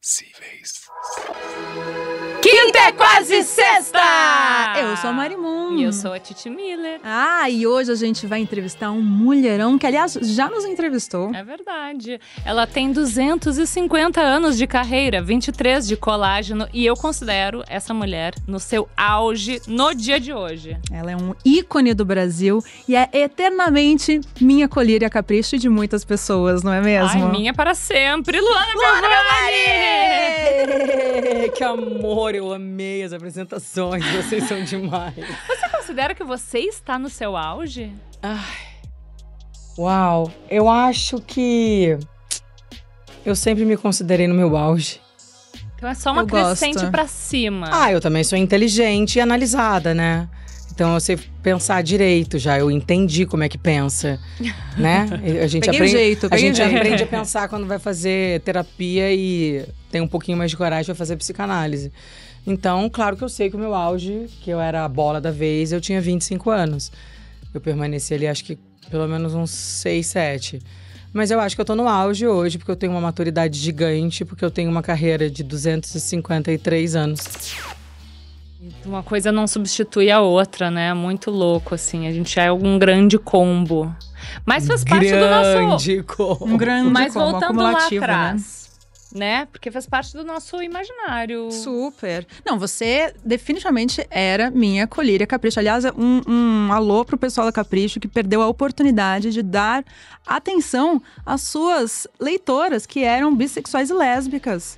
acessíveis. Quinta é quase sexta! Eu sou a Marimun. E eu sou a Titi Miller. Ah, e hoje a gente vai entrevistar um mulherão que, aliás, já nos entrevistou. É verdade. Ela tem 250 anos de carreira, 23 de colágeno, e eu considero essa mulher no seu auge no dia de hoje. Ela é um ícone do Brasil e é eternamente minha colíria capricho de muitas pessoas, não é mesmo? Ai, minha para sempre. Luana, Luana Carvalho! Que amor, eu amei as apresentações, vocês são demais. Você considera que você está no seu auge? Ai. Uau, eu acho que eu sempre me considerei no meu auge. Então é só uma eu crescente para cima. Ah, eu também sou inteligente e analisada, né? Então eu sei pensar direito já, eu entendi como é que pensa, né? A gente aprende, jeito, a gente jeito. aprende a pensar quando vai fazer terapia e tem um pouquinho mais de coragem para fazer psicanálise. Então, claro que eu sei que o meu auge, que eu era a bola da vez, eu tinha 25 anos. Eu permaneci ali acho que pelo menos uns 6, 7. Mas eu acho que eu tô no auge hoje, porque eu tenho uma maturidade gigante, porque eu tenho uma carreira de 253 anos. Uma coisa não substitui a outra, né? Muito louco, assim. A gente é um grande combo. Mas faz grande parte do nosso. Combo. Um grande Mas combo, voltando lá né? atrás. Né? né? Porque faz parte do nosso imaginário. Super. Não, você definitivamente era minha colíria Capricho. Aliás, um, um alô pro pessoal da Capricho que perdeu a oportunidade de dar atenção às suas leitoras que eram bissexuais e lésbicas.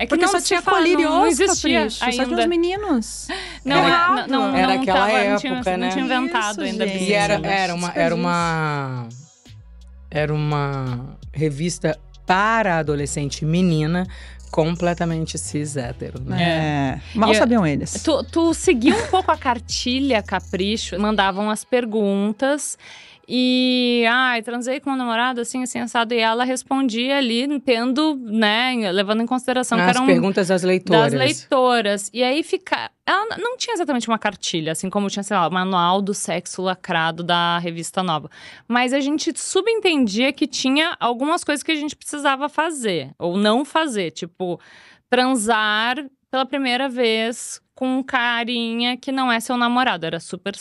É que Porque não, só tinha colírio não, existia capricho, ainda. Só tinha os meninos. Não, era, não, não, era aquela tava, época, não tinha, né? Não tinha inventado Isso, ainda. Gente. Assim, e era, né? era uma… Era uma… Era uma revista para adolescente menina completamente cis hétero, né? É. é. Mal e sabiam eles. Tu, tu seguia um pouco a cartilha Capricho, mandavam as perguntas. E, ai, ah, transei com uma namorada assim, assim, assado. E ela respondia ali, tendo, né, levando em consideração as que eram. perguntas das leitoras. Das leitoras. E aí fica. Ela não tinha exatamente uma cartilha, assim como tinha, sei lá, o manual do sexo lacrado da revista nova. Mas a gente subentendia que tinha algumas coisas que a gente precisava fazer, ou não fazer. Tipo, transar pela primeira vez com um carinha que não é seu namorado. Era super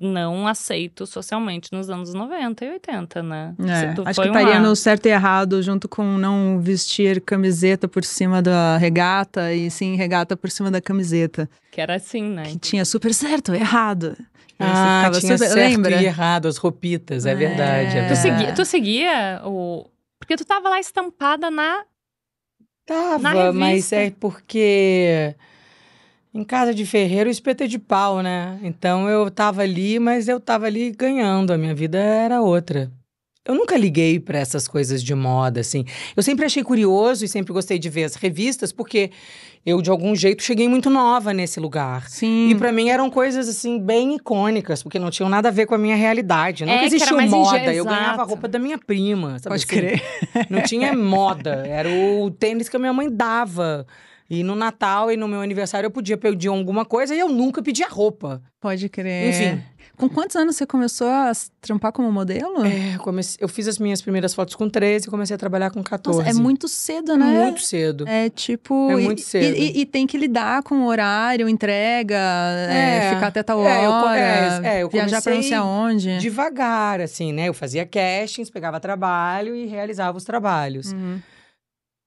não aceito socialmente nos anos 90 e 80, né? É, acho que estaria tá uma... no certo e errado, junto com não vestir camiseta por cima da regata e sim regata por cima da camiseta. Que era assim, né? Que tinha super certo, errado. Ah, tinha super... certo Lembra? e errado, as roupitas, é, é... verdade. É... Tu, segui... tu seguia o... Porque tu tava lá estampada na Tava, mas é porque em casa de ferreiro, é de pau, né? Então eu tava ali, mas eu tava ali ganhando, a minha vida era outra. Eu nunca liguei para essas coisas de moda, assim. Eu sempre achei curioso e sempre gostei de ver as revistas, porque eu, de algum jeito, cheguei muito nova nesse lugar. Sim. E para mim eram coisas, assim, bem icônicas, porque não tinham nada a ver com a minha realidade. não? é, moda. eu ganhava a roupa da minha prima, sabe? Pode assim? crer. Não tinha moda. Era o tênis que a minha mãe dava. E no Natal e no meu aniversário eu podia pedir alguma coisa e eu nunca pedia roupa. Pode crer. Enfim. Com quantos anos você começou a trampar como modelo? É, comecei, eu fiz as minhas primeiras fotos com 13 e comecei a trabalhar com 14. Nossa, é muito cedo, né? É muito cedo. É tipo. É muito cedo. E, e, e tem que lidar com horário, entrega, é, é, ficar até tal é, hora. É, é, eu, viajar pra não sei aonde. Devagar, assim, né? Eu fazia castings, pegava trabalho e realizava os trabalhos. Uhum.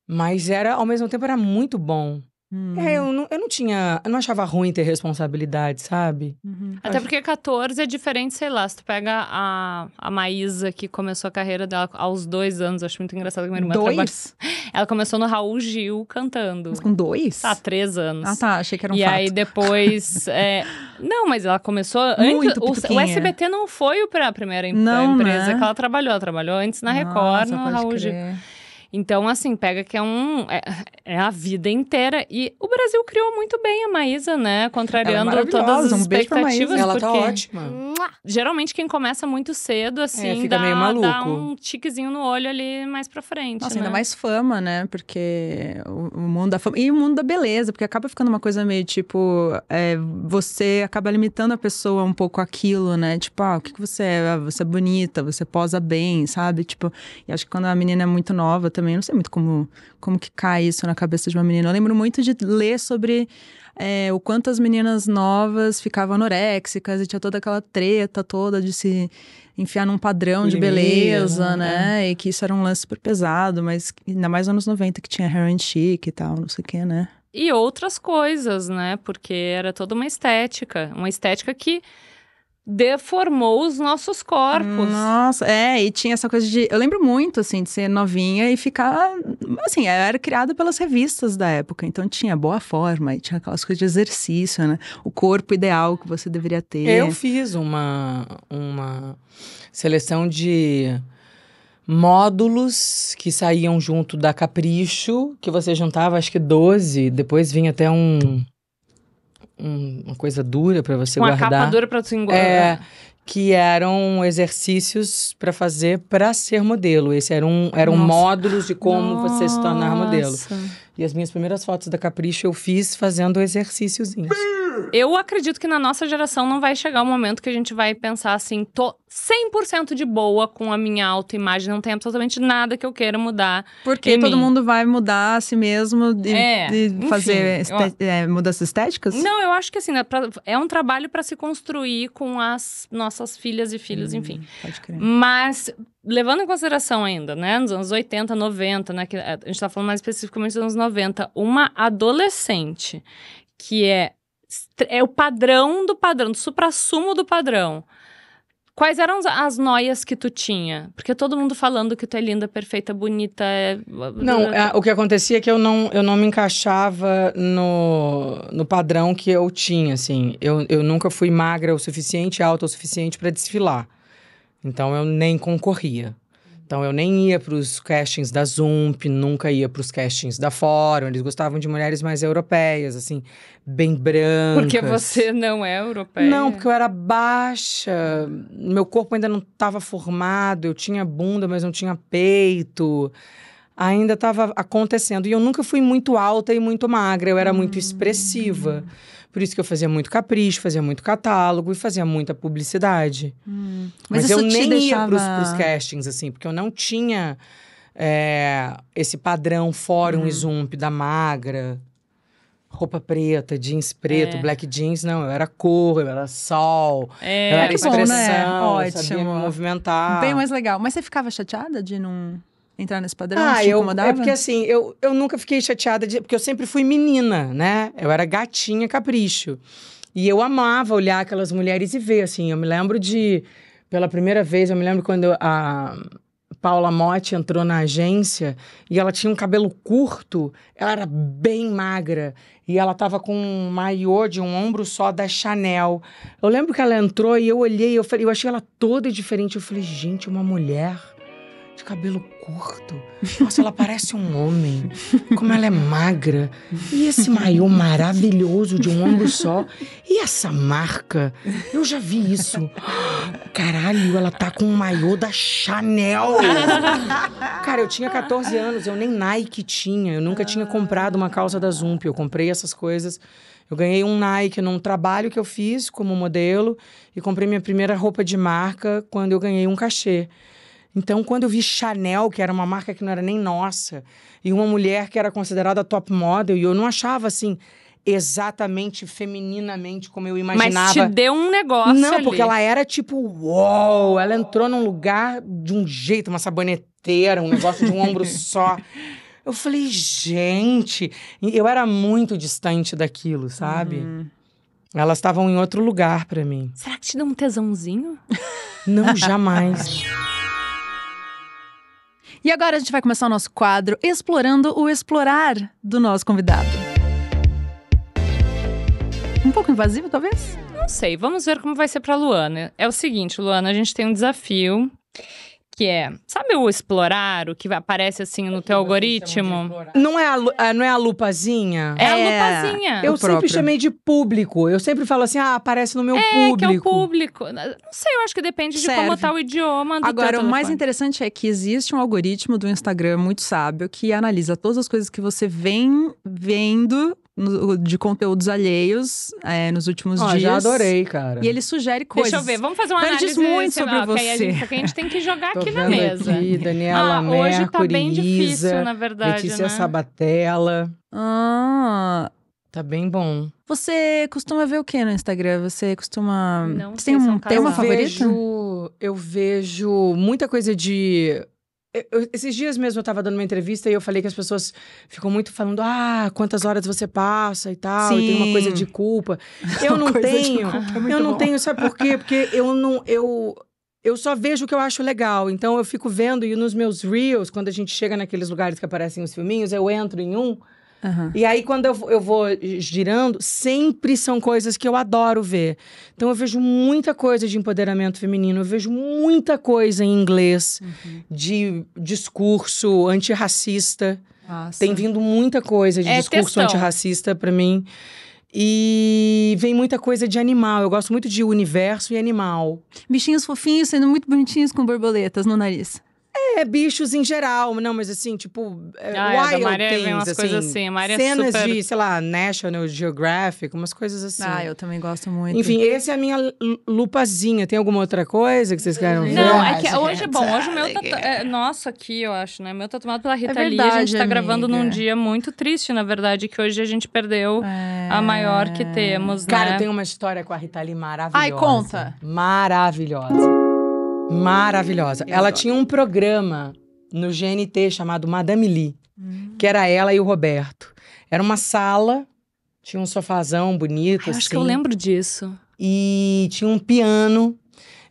Mas era, ao mesmo tempo, era muito bom. Hum. É, eu não, eu não tinha. Eu não achava ruim ter responsabilidade, sabe? Uhum. Até porque 14 é diferente, sei lá. Se tu pega a, a Maísa, que começou a carreira dela aos dois anos, acho muito engraçado que minha irmã dois? Trabalha... Ela começou no Raul Gil cantando. Mas com dois? Tá, três anos. Ah, tá. Achei que era um E fato. aí depois. é... Não, mas ela começou muito antes. O, o, SBT não foi a primeira não, empresa né? que ela trabalhou. Ela trabalhou antes na Record, no Raul crer. Gil. Então, assim, pega que é um. É, é, a vida inteira. E o Brasil criou muito bem a Maísa, né? É Contrariando é todas as um expectativas. Ela tá porque... tá ótima. Geralmente, quem começa muito cedo, é, assim, é, dá, dá, um tiquezinho no olho ali mais pra frente. Nossa, né? ainda mais fama, né? Porque o, mundo da fama. E o mundo da beleza, porque acaba ficando uma coisa meio tipo. É, você acaba limitando a pessoa um pouco aquilo, né? Tipo, ah, o que, que você é? Ah, você é bonita, você posa bem, sabe? Tipo, e acho que quando a menina é muito nova também. Não sei muito como, como que cai isso na cabeça de uma menina. Eu lembro muito de ler sobre é, o quanto as meninas novas ficavam anoréxicas e tinha toda aquela treta toda de se enfiar num padrão de beleza, né? É. E que isso era um lance super pesado, mas ainda mais nos anos 90 que tinha hair and chic e tal, não sei o que, né? E outras coisas, né? Porque era toda uma estética. Uma estética que deformou os nossos corpos. Nossa, é, e tinha essa coisa de. Eu lembro muito, assim, de ser novinha e ficar. Assim, eu era criada pelas revistas da época, então tinha boa forma e tinha aquelas coisas de exercício, né? O corpo ideal que você deveria ter. Eu fiz uma, uma seleção de módulos que saíam junto da Capricho, que você juntava acho que 12, depois vinha até um um, uma coisa dura para você uma guardar. Uma capa dura para você engordar. É, que eram exercícios para fazer para ser modelo. Esse era um, eram Nossa. módulos de como Nossa. você se tornar modelo. E as minhas primeiras fotos da Capricho eu fiz fazendo exercíciozinhos. Eu acredito que na nossa geração não vai chegar o momento que a gente vai pensar assim, tô 100% de boa com a minha autoimagem, não tem absolutamente nada que eu queira mudar. Porque todo mim. mundo vai mudar a si mesmo de, é, de enfim, fazer eu... é, mudanças estéticas? Não, eu acho que assim, né, é um trabalho para se construir com as nossas filhas e filhos, hum, enfim. Pode crer. Mas levando em consideração ainda, né, nos anos 80, 90, né, que eh, a gente está falando mais especificamente dos anos 90, uma adolescente que é, é o padrão do padrão, do supra-sumo do padrão. Quais eram as noias que tu tinha? Porque todo mundo falando que tu é linda, perfeita, bonita. É... Não, é, é, o que acontecia é que eu não, eu não me encaixava no, no padrão que eu tinha, assim. Eu, eu nunca fui magra o suficiente, alta o suficiente para desfilar. Então eu nem concorria. Então eu nem ia para os castings da Zump, nunca ia para os castings da Fórum. Eles gostavam de mulheres mais europeias, assim, bem brancas. Porque você não é europeia? Não, porque eu era baixa, meu corpo ainda não estava formado, eu tinha bunda, mas não tinha peito. Ainda estava acontecendo. E eu nunca fui muito alta e muito magra, eu era hum. muito expressiva. Hum. Por isso que eu fazia muito capricho, fazia muito catálogo e fazia muita publicidade. Hum. Mas, Mas eu nem deixava... ia pros, pros castings, assim, porque eu não tinha é, esse padrão fórum hum. e zump da magra. Roupa preta, jeans preto, é. black jeans, não, eu era cor, eu era sol, é, eu era expressão, bom, né? Ótimo. sabia me movimentar. Bem mais legal. Mas você ficava chateada de não entrar nesse padrão? Ah, te eu, é porque assim, eu, eu nunca fiquei chateada, de, porque eu sempre fui menina, né? Eu era gatinha capricho. E eu amava olhar aquelas mulheres e ver, assim, eu me lembro de, pela primeira vez, eu me lembro quando a Paula Motti entrou na agência e ela tinha um cabelo curto, ela era bem magra e ela tava com um maiô de um ombro só da Chanel. Eu lembro que ela entrou e eu olhei, eu, falei, eu achei ela toda diferente, eu falei, gente, uma mulher de cabelo curto. Nossa, ela parece um homem. Como ela é magra. E esse maiô maravilhoso de um ombro só. E essa marca? Eu já vi isso. Caralho, ela tá com um maiô da Chanel. Cara, eu tinha 14 anos, eu nem Nike tinha. Eu nunca tinha comprado uma calça da Zump. Eu comprei essas coisas. Eu ganhei um Nike num trabalho que eu fiz como modelo e comprei minha primeira roupa de marca quando eu ganhei um cachê. Então, quando eu vi Chanel, que era uma marca que não era nem nossa, e uma mulher que era considerada top model, e eu não achava assim exatamente femininamente como eu imaginava. Mas te deu um negócio Não, ali. porque ela era tipo, uou, ela entrou num lugar de um jeito, uma saboneteira, um negócio de um ombro só. Eu falei, gente, eu era muito distante daquilo, sabe? Uhum. Elas estavam em outro lugar para mim. Será que te deu um tesãozinho? Não, jamais. E agora a gente vai começar o nosso quadro explorando o explorar do nosso convidado. Um pouco invasivo, talvez? Não sei, vamos ver como vai ser para Luana. É o seguinte, Luana, a gente tem um desafio que é. Sabe o explorar, o que aparece assim no é, teu algoritmo? Não é a, ah, não é a lupazinha? É, é a lupazinha. Eu sempre próprio. chamei de público. Eu sempre falo assim, ah, aparece no meu é, público. Que é o público. Não sei, eu acho que depende Serve. de como tá o idioma do Agora, o mais interessante é que existe um algoritmo do Instagram muito sábio que analisa todas as coisas que você vem vendo de conteúdos alheios é, nos últimos ah, dias. Já adorei, cara. E ele sugere coisas. Deixa eu ver, vamos fazer uma análise. Ele diz muito sobre você. A gente, porque a gente tem que jogar aqui na mesa. Aqui, Daniela ah, Mercury, hoje tá bem difícil, na verdade. Letícia né? Sabatella. Ah. Tá bem bom. Você costuma ver o que no Instagram? Você costuma. Não você tem, um, tem uma eu favorita? Vejo, eu vejo muita coisa de eu, esses dias mesmo eu estava dando uma entrevista e eu falei que as pessoas ficam muito falando, ah, quantas horas você passa e tal, Sim. e tem uma coisa de culpa. Eu não tenho. É eu não bom. tenho, sabe por quê? Porque eu não. Eu, eu só vejo o que eu acho legal. Então eu fico vendo, e nos meus reels, quando a gente chega naqueles lugares que aparecem os filminhos, eu entro em um. Uhum. E aí, quando eu, eu vou girando, sempre são coisas que eu adoro ver. Então, eu vejo muita coisa de empoderamento feminino, eu vejo muita coisa em inglês, uhum. de discurso antirracista. Nossa. Tem vindo muita coisa de é discurso textão. antirracista para mim. E vem muita coisa de animal. Eu gosto muito de universo e animal. Bichinhos fofinhos sendo muito bonitinhos com borboletas no nariz. É, bichos em geral, não, mas assim, tipo, é, ah, é, wild é, Maria things, umas assim, coisas assim. assim Maria é cenas super... de, sei lá, National Geographic, umas coisas assim. Ah, eu também gosto muito. Enfim, esse é a minha lupazinha. Tem alguma outra coisa que vocês querem ver? Não, é que hoje é bom, hoje o meu tá é, nosso aqui, eu acho, né? Meu tá tomado pela Rita é verdade, Lee, a gente tá amiga. gravando num dia muito triste, na verdade, que hoje a gente perdeu é... a maior que temos, Cara, né? eu tenho uma história com a Rita Lee maravilhosa. Ai, conta. Maravilhosa. Maravilhosa. Eu ela adoro. tinha um programa no GNT chamado Madame Lee, hum. que era ela e o Roberto. Era uma sala, tinha um sofazão bonito. Ai, assim, acho que eu assim. lembro disso. E tinha um piano.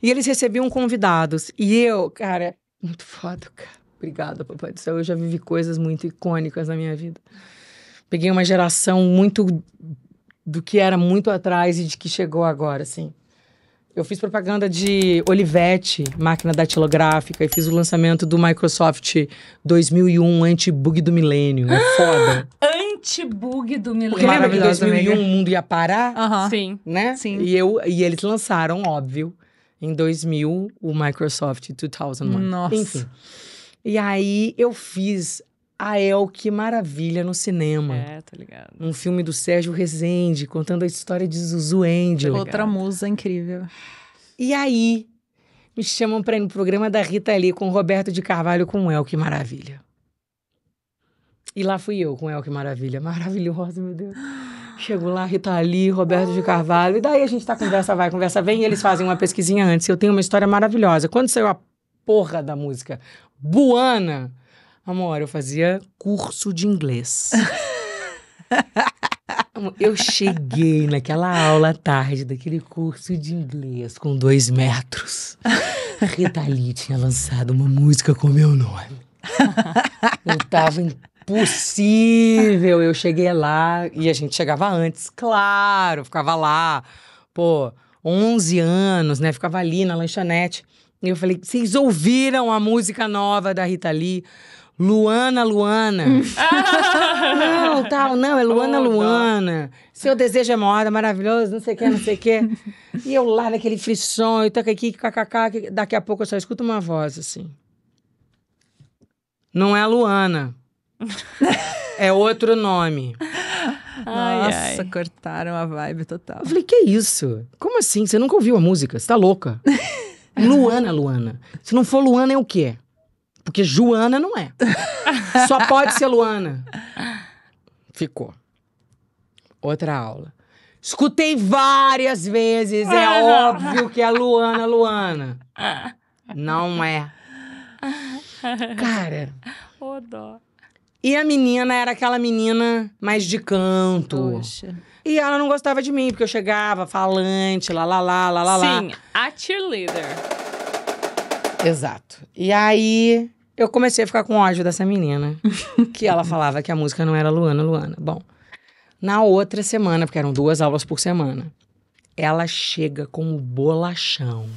E eles recebiam convidados. E eu, cara, muito foda, cara. Obrigada, Papai do Céu. Eu já vivi coisas muito icônicas na minha vida. Peguei uma geração muito do que era muito atrás e de que chegou agora, assim. Eu fiz propaganda de Olivetti, máquina datilográfica, e fiz o lançamento do Microsoft 2001 anti-bug do milênio. É foda. anti-bug do milênio. Porque lembra que em 2001 amiga? o mundo ia parar? Uhum. Sim. Né? Sim. E, eu, e eles lançaram, óbvio, em 2000 o Microsoft 2001. Nossa. Enfim. E aí eu fiz a ah, El, é que maravilha no cinema. É, tô tá ligado. Um filme do Sérgio Rezende, contando a história de Zuzu Angel. Outra musa incrível. E aí, me chamam para ir no programa da Rita ali com Roberto de Carvalho com El, que maravilha. E lá fui eu com El, que maravilha. Maravilhosa, meu Deus. Chego lá, Rita ali, Roberto de Carvalho. E daí a gente tá conversa, vai, conversa, vem. E eles fazem uma pesquisinha antes. Eu tenho uma história maravilhosa. Quando saiu a porra da música Buana Amor, eu fazia curso de inglês. Eu cheguei naquela aula à tarde daquele curso de inglês com dois metros. A Rita Lee tinha lançado uma música com meu nome. Eu tava impossível. Eu cheguei lá e a gente chegava antes, claro, ficava lá, pô, 11 anos, né? Ficava ali na lanchonete. E eu falei: vocês ouviram a música nova da Rita Lee? Luana Luana. não, tal, não, é Luana oh, Luana. Não. Seu desejo é moda maravilhoso, não sei o que, não sei o que. e eu lá naquele frisson, eu toco aqui, kkk, daqui a pouco eu só escuto uma voz assim. Não é a Luana. é outro nome. Ai, Nossa, ai. cortaram a vibe total. Eu falei, que é isso? Como assim? Você nunca ouviu a música? Você tá louca. Luana, Luana. Se não for Luana, é o quê? Porque Joana não é. Só pode ser Luana. Ficou. Outra aula. Escutei várias vezes, é ah, óbvio que é Luana, Luana. Não é. Cara. Ô, dó. E a menina era aquela menina mais de canto. Poxa. E ela não gostava de mim, porque eu chegava falante, lá, lá, lá, lá, lá. Sim, a cheerleader. Exato. E aí, eu comecei a ficar com ódio dessa menina. que ela falava que a música não era Luana, Luana. Bom, na outra semana, porque eram duas aulas por semana, ela chega com o bolachão.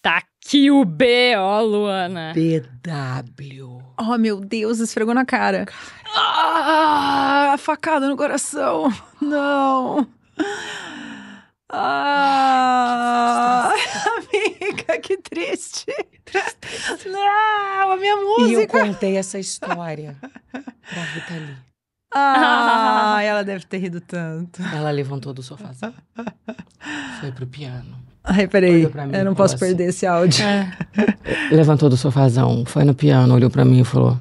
Tá aqui o B, ó, Luana. BW. Oh, meu Deus, esfregou na cara. cara. Ah, facada no coração. Não. Ah, amiga, que triste. Não, a minha música. E eu contei essa história pra Rita Lee. Ah, ela deve ter rido tanto. Ela levantou do sofá, assim. foi pro piano. Ai, peraí, mim, eu não posso assim. perder esse áudio. É. Levantou do sofazão, foi no piano, olhou pra mim e falou: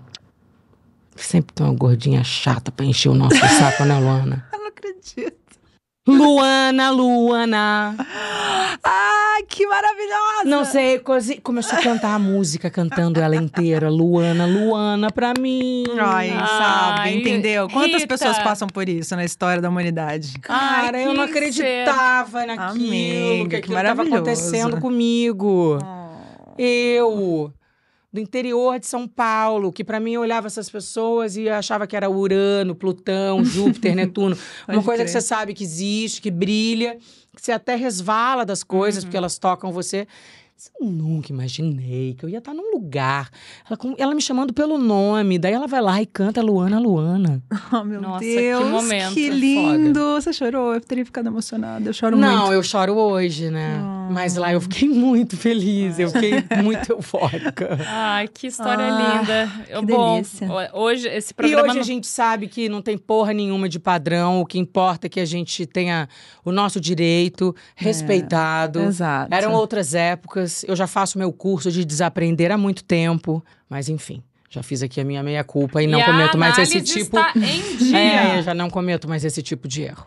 Sempre tem uma gordinha chata pra encher o nosso saco, né, Luana? Eu não acredito. Luana, Luana. ai que maravilhosa! Não sei, começou a cantar a música, cantando ela inteira. Luana, Luana, pra mim. Ai, sabe, Ai, entendeu? Quantas Rita. pessoas passam por isso na história da humanidade? Cara, Ai, eu não acreditava ser. naquilo Amiga, que, que estava acontecendo comigo. Oh. Eu do interior de São Paulo, que para mim eu olhava essas pessoas e achava que era Urano, Plutão, Júpiter, Netuno. Uma coisa crer. que você sabe que existe, que brilha, que você até resvala das coisas, uhum. porque elas tocam você. Eu nunca imaginei que eu ia estar num lugar. Ela, ela, me chamando pelo nome. Daí ela vai lá e canta Luana, Luana. Oh, meu Nossa, Deus. Que momento. Que lindo. Você chorou? Eu teria ficado emocionada. Eu choro Não, muito. Não, eu choro hoje, né? Oh. Mas lá eu fiquei muito feliz. Eu ah. fiquei muito eufórica. Ai, que história ah, linda. Que Bom, delícia. Hoje, esse programa. E hoje não... a gente sabe que não tem porra nenhuma de padrão. O que importa é que a gente tenha o nosso direito é, respeitado. É, exato. Eram outras épocas eu já faço meu curso de desaprender há muito tempo, mas enfim. Já fiz aqui a minha meia culpa e, e não cometo mais esse tipo. Está em é, dia. É, já não cometo mais esse tipo de erro.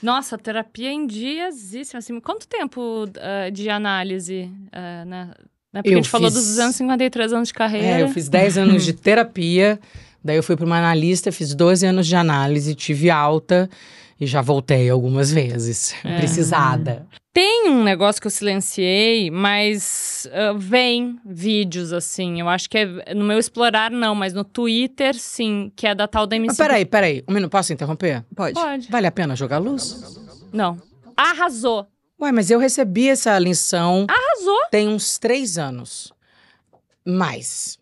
Nossa, terapia em dias. Assim, assim, quanto tempo uh, de análise, uh, né? Porque eu a gente fiz... falou dos 253 anos de carreira. É, eu fiz 10 anos de terapia, daí eu fui para uma analista, fiz 12 anos de análise, tive alta e já voltei algumas vezes, é. precisada. Tem um negócio que eu silenciei, mas uh, vem vídeos, assim. Eu acho que é. No meu explorar, não, mas no Twitter, sim, que é da tal da MC. Mas ah, peraí, peraí. Um minuto, posso interromper? Pode. Pode. Vale a pena jogar luz? Não. Arrasou. Ué, mas eu recebi essa lição. Arrasou! Tem uns três anos. Mais.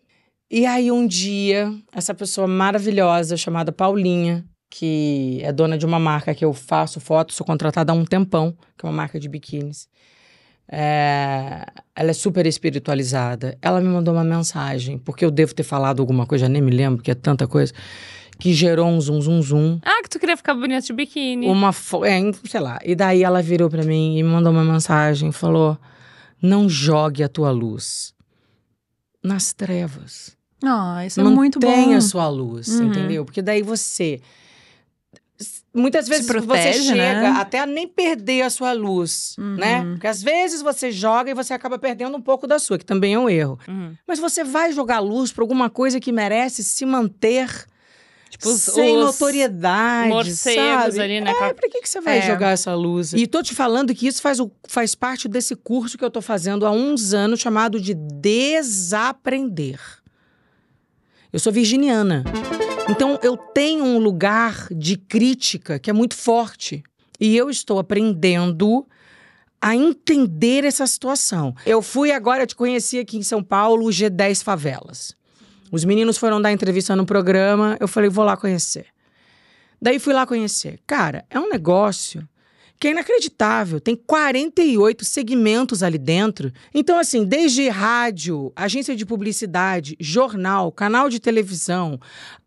E aí, um dia, essa pessoa maravilhosa chamada Paulinha que é dona de uma marca que eu faço fotos, sou contratada há um tempão, que é uma marca de biquínis. É, ela é super espiritualizada. Ela me mandou uma mensagem, porque eu devo ter falado alguma coisa, nem me lembro, que é tanta coisa, que gerou um zoom, zoom, zoom. Ah, que tu queria ficar bonita de biquíni. Uma, é, sei lá. E daí ela virou para mim e me mandou uma mensagem, falou: "Não jogue a tua luz nas trevas. Ah, isso é Mantenha muito bom. Mantenha a sua luz, uhum. entendeu? Porque daí você muitas vezes protege, você né? chega né? até a nem perder a sua luz, né? uhum. né? Porque às vezes você joga e você acaba perdendo um pouco da sua, que também é um erro. Uhum. Mas você vai jogar luz para alguma coisa que merece se manter Tipo, sem os notoriedade, morcegos sabe? ali, né? É, pra que, que você vai é. jogar essa luz? E tô te falando que isso faz, o, faz parte desse curso que eu tô fazendo há uns anos, chamado de Desaprender. Eu sou virginiana. Então eu tenho um lugar de crítica que é muito forte e eu estou aprendendo a entender essa situação. Eu fui agora, eu te conheci aqui em São Paulo, o G10 Favelas. Os meninos foram dar entrevista no programa, eu falei, vou lá conhecer. Daí fui lá conhecer. Cara, é um negócio que é inacreditável. Tem 48 segmentos ali dentro. Então, assim, desde rádio, agência de publicidade, jornal, canal de televisão,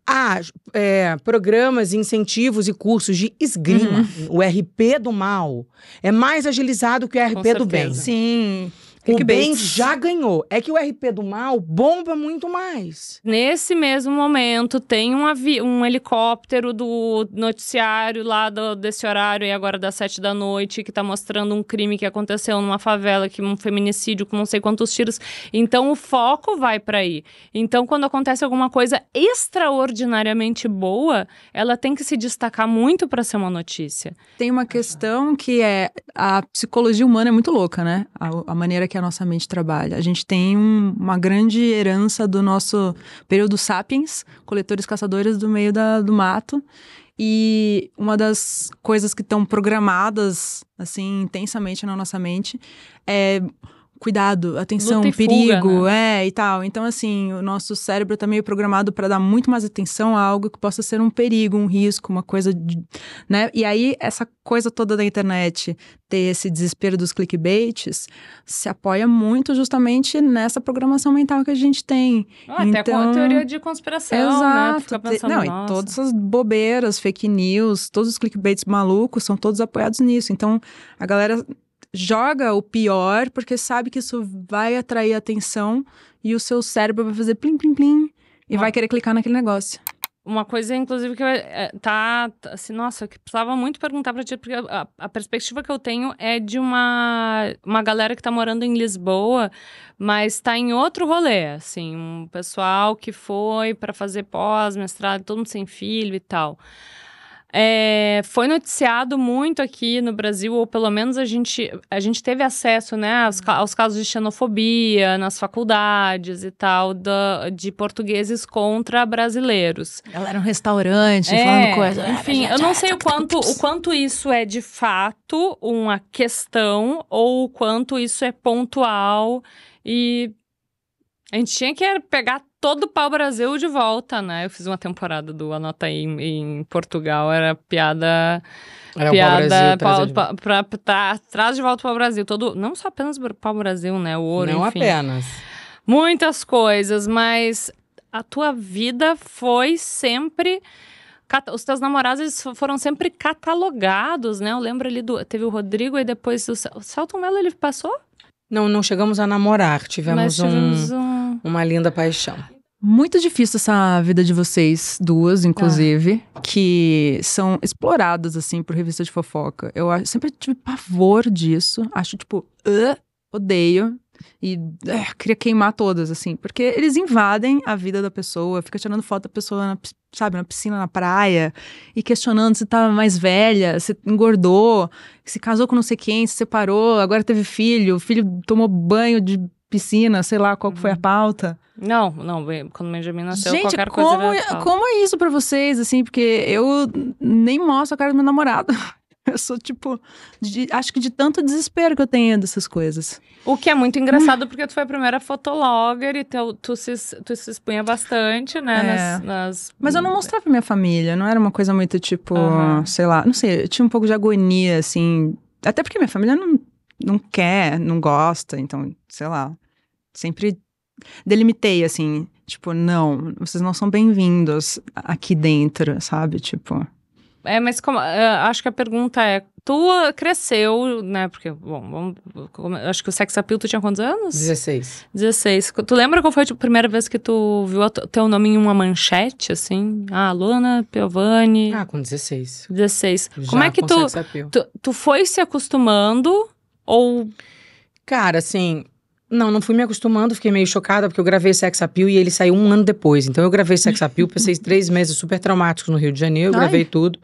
a é, programas, incentivos e cursos de esgrima. Uhum. O RP do mal é mais agilizado que o RP do bem. Sim o bem já ganhou. É que o RP do mal bomba muito mais. Nesse mesmo momento, tem um, um helicóptero do noticiário lá do, desse horário, e agora das sete da noite, que tá mostrando um crime que aconteceu numa favela, que um feminicídio com não sei quantos tiros. Então, o foco vai para aí. Então, quando acontece alguma coisa extraordinariamente boa, ela tem que se destacar muito para ser uma notícia. Tem uma questão que é a psicologia humana é muito louca, né? a, a maneira que que a nossa mente trabalha. A gente tem um, uma grande herança do nosso período sapiens, coletores caçadores do meio da, do mato. E uma das coisas que estão programadas, assim, intensamente na nossa mente é cuidado, atenção, perigo, fuga, né? é, e tal. Então, assim, o nosso cérebro tá meio programado para dar muito mais atenção a algo que possa ser um perigo, um risco, uma coisa, de, né? E aí, essa coisa toda da internet ter esse desespero dos clickbaites se apoia muito justamente nessa programação mental que a gente tem. Ah, então, até com a então, teoria de conspiração, né? exato, né? Fica pensando, não, e todas as bobeiras, fake news, todos os clickbaites malucos são todos apoiados nisso. Então, a galera joga o pior porque sabe que isso vai atrair atenção e o seu cérebro vai fazer plim plim plim e ah. vai querer clicar naquele negócio. Uma coisa, inclusive, que eu, é, é tá, tá, assim, nossa, que precisava muito perguntar para ti, porque a, a, perspectiva que eu tenho é de uma, uma galera que está morando em Lisboa, mas está em outro rolê, assim, um pessoal que foi para fazer pós-mestrado, todo mundo sem filho e tal. É, foi noticiado muito aqui no Brasil, ou pelo menos a gente, a gente teve acesso né, aos, aos casos de xenofobia nas faculdades e tal, da, de portugueses contra brasileiros. Ela era um restaurante, é, falando coisa. Enfim, eu não é, sei o tá quanto, o quanto isso é de fato uma questão ou o quanto isso é pontual e a gente tinha que pegar todo o pau-brasil de volta, né? Eu fiz uma temporada do Anota aí em, em Portugal, era piada. Era piada para tá, traz de volta o pau-brasil. todo Não só apenas o pau-brasil, né? O ouro, Não enfim. apenas. Muitas coisas, mas a tua vida foi sempre os teus namorados foram sempre catalogados, né? Eu lembro ali do. Teve o Rodrigo e depois o Celton Mello, ele passou não, não chegamos a namorar, tivemos, tivemos um, um... uma linda paixão. Muito difícil essa vida de vocês duas, inclusive, ah. que são exploradas, assim, por revista de fofoca. Eu sempre tive pavor disso. Acho, tipo, uh, odeio. E é, queria queimar todas, assim. Porque eles invadem a vida da pessoa, fica tirando foto da pessoa, na, sabe, na piscina, na praia, e questionando se tá mais velha, se engordou, se casou com não sei quem, se separou, agora teve filho, o filho tomou banho de piscina, sei lá qual foi a uhum. pauta. Não, não, quando o Benjamin nasceu, Gente, qualquer como, coisa Gente, é, como é isso para vocês, assim, porque eu nem mostro a cara do meu namorado. Eu sou tipo, de, acho que de tanto desespero que eu tenho dessas coisas. O que é muito engraçado, porque tu foi a primeira fotologer e tu, tu, se, tu se expunha bastante, né? É. Nas, nas... Mas eu não mostrava pra minha família, não era uma coisa muito tipo, uhum. sei lá, não sei, eu tinha um pouco de agonia, assim. Até porque minha família não, não quer, não gosta, então, sei lá. Sempre delimitei, assim, tipo, não, vocês não são bem-vindos aqui dentro, sabe? Tipo. É, mas como, é, acho que a pergunta é, tu cresceu, né? Porque, bom, acho que o Sex Appeal tu tinha quantos anos? 16. 16. Tu lembra qual foi a primeira vez que tu viu teu nome em uma manchete, assim? Ah, Luana Piovani. Ah, com 16. 16. Já como é que tu, tu, tu foi se acostumando ou... Cara, assim, não, não fui me acostumando, fiquei meio chocada, porque eu gravei Sex Appeal e ele saiu um ano depois. Então eu gravei Sex Appeal, passei três meses super traumáticos no Rio de Janeiro, Ai. gravei tudo.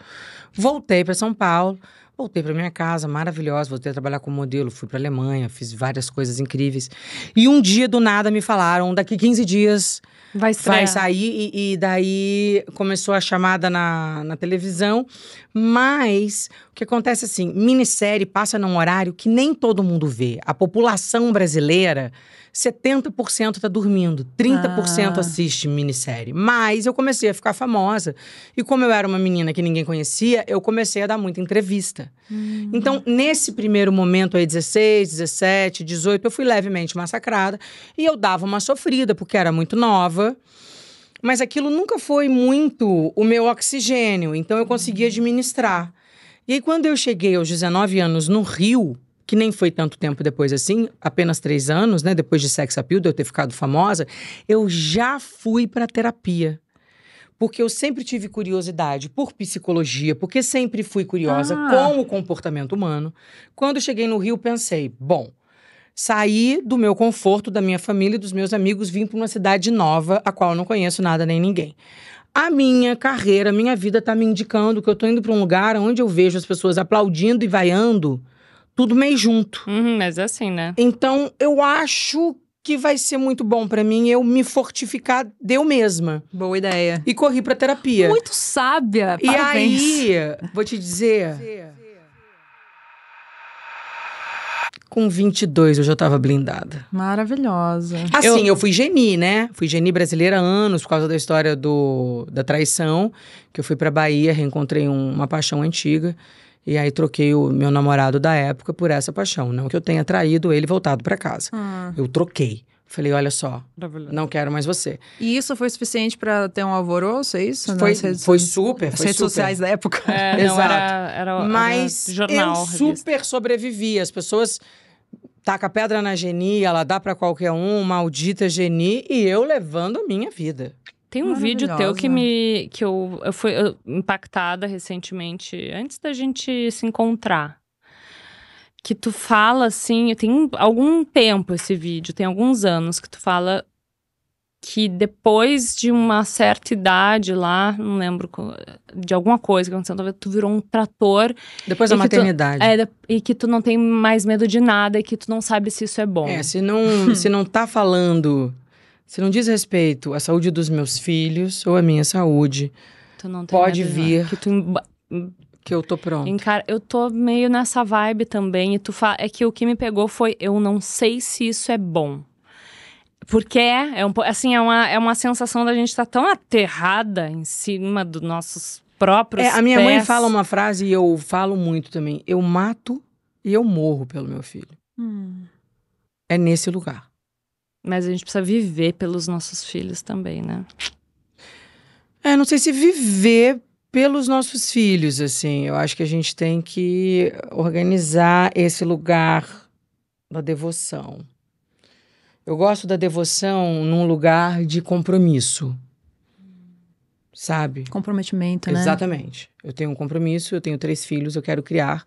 Voltei para São Paulo, voltei para minha casa, maravilhosa, voltei a trabalhar como modelo, fui para Alemanha, fiz várias coisas incríveis. E um dia, do nada, me falaram, daqui 15 dias Vai, vai sair. E, e, daí começou a chamada na, na televisão. Mas o que acontece assim: minissérie passa num horário que nem todo mundo vê. A população brasileira 70% está dormindo, 30% ah. assiste minissérie. Mas eu comecei a ficar famosa. E como eu era uma menina que ninguém conhecia, eu comecei a dar muita entrevista. Hum. Então, nesse primeiro momento aí, 16, 17, 18, eu fui levemente massacrada. E eu dava uma sofrida, porque era muito nova mas aquilo nunca foi muito o meu oxigênio, então eu conseguia hum. administrar. E aí, quando eu cheguei aos 19 anos no Rio, que nem foi tanto tempo depois assim, apenas três anos, né? Depois de Sex Appeal, de eu ter ficado famosa, eu já fui para terapia porque eu sempre tive curiosidade por psicologia, porque sempre fui curiosa ah. com o comportamento humano. Quando cheguei no Rio, pensei: bom, saí do meu conforto, da minha família e dos meus amigos, vim para uma cidade nova, a qual eu não conheço nada nem ninguém. A minha carreira, a minha vida está me indicando que eu estou indo para um lugar onde eu vejo as pessoas aplaudindo e vaiando tudo meio junto. Uhum, mas é assim, né? Então, eu acho que vai ser muito bom para mim eu me fortificar de eu mesma. Boa ideia. E corri pra terapia. Muito sábia. E Parabéns. aí, vou te dizer. Com 22 eu já tava blindada. Maravilhosa. Assim, eu, eu fui geni, né? Fui geni brasileira há anos por causa da história do, da traição, que eu fui pra Bahia, reencontrei um, uma paixão antiga. E aí troquei o meu namorado da época por essa paixão. Não que eu tenha traído ele voltado para casa. Ah. Eu troquei. Falei, olha só, não quero mais você. E isso foi suficiente para ter um alvoroço, é isso? Foi, redes, foi super, foi As redes super. sociais da época. É, Exato. Não, era, era, Mas era jornal, eu super sobrevivi. As pessoas taca a pedra na Geni, ela dá para qualquer um, maldita Geni, e eu levando a minha vida. Tem um vídeo teu que me que eu, eu fui impactada recentemente antes da gente se encontrar. Que tu fala assim, tem algum tempo esse vídeo, tem alguns anos que tu fala que depois de uma certa idade lá, não lembro de alguma coisa que aconteceu, talvez tu virou um trator. Depois da maternidade. Tu, é, e que tu não tem mais medo de nada e que tu não sabe se isso é bom. É, se não, se não tá falando se não diz respeito à saúde dos meus filhos ou à minha saúde, pode vir que, tu... que, eu tô pronto. Encar... Eu tô meio nessa vibe também e tu fa... é que o que me pegou foi eu não sei se isso é bom. Porque é, é um, assim, é uma, é uma sensação da gente estar tá tão aterrada em cima dos nossos próprios é, A minha pés. mãe fala uma frase e eu falo muito também. Eu mato e eu morro pelo meu filho. Hum. É nesse lugar. Mas a gente precisa viver pelos nossos filhos também, né? É, não sei se viver pelos nossos filhos, assim. Eu acho que a gente tem que organizar esse lugar da devoção. Eu gosto da devoção num lugar de compromisso. Sabe? Comprometimento, né? Exatamente. Eu tenho um compromisso, eu tenho três filhos, eu quero criar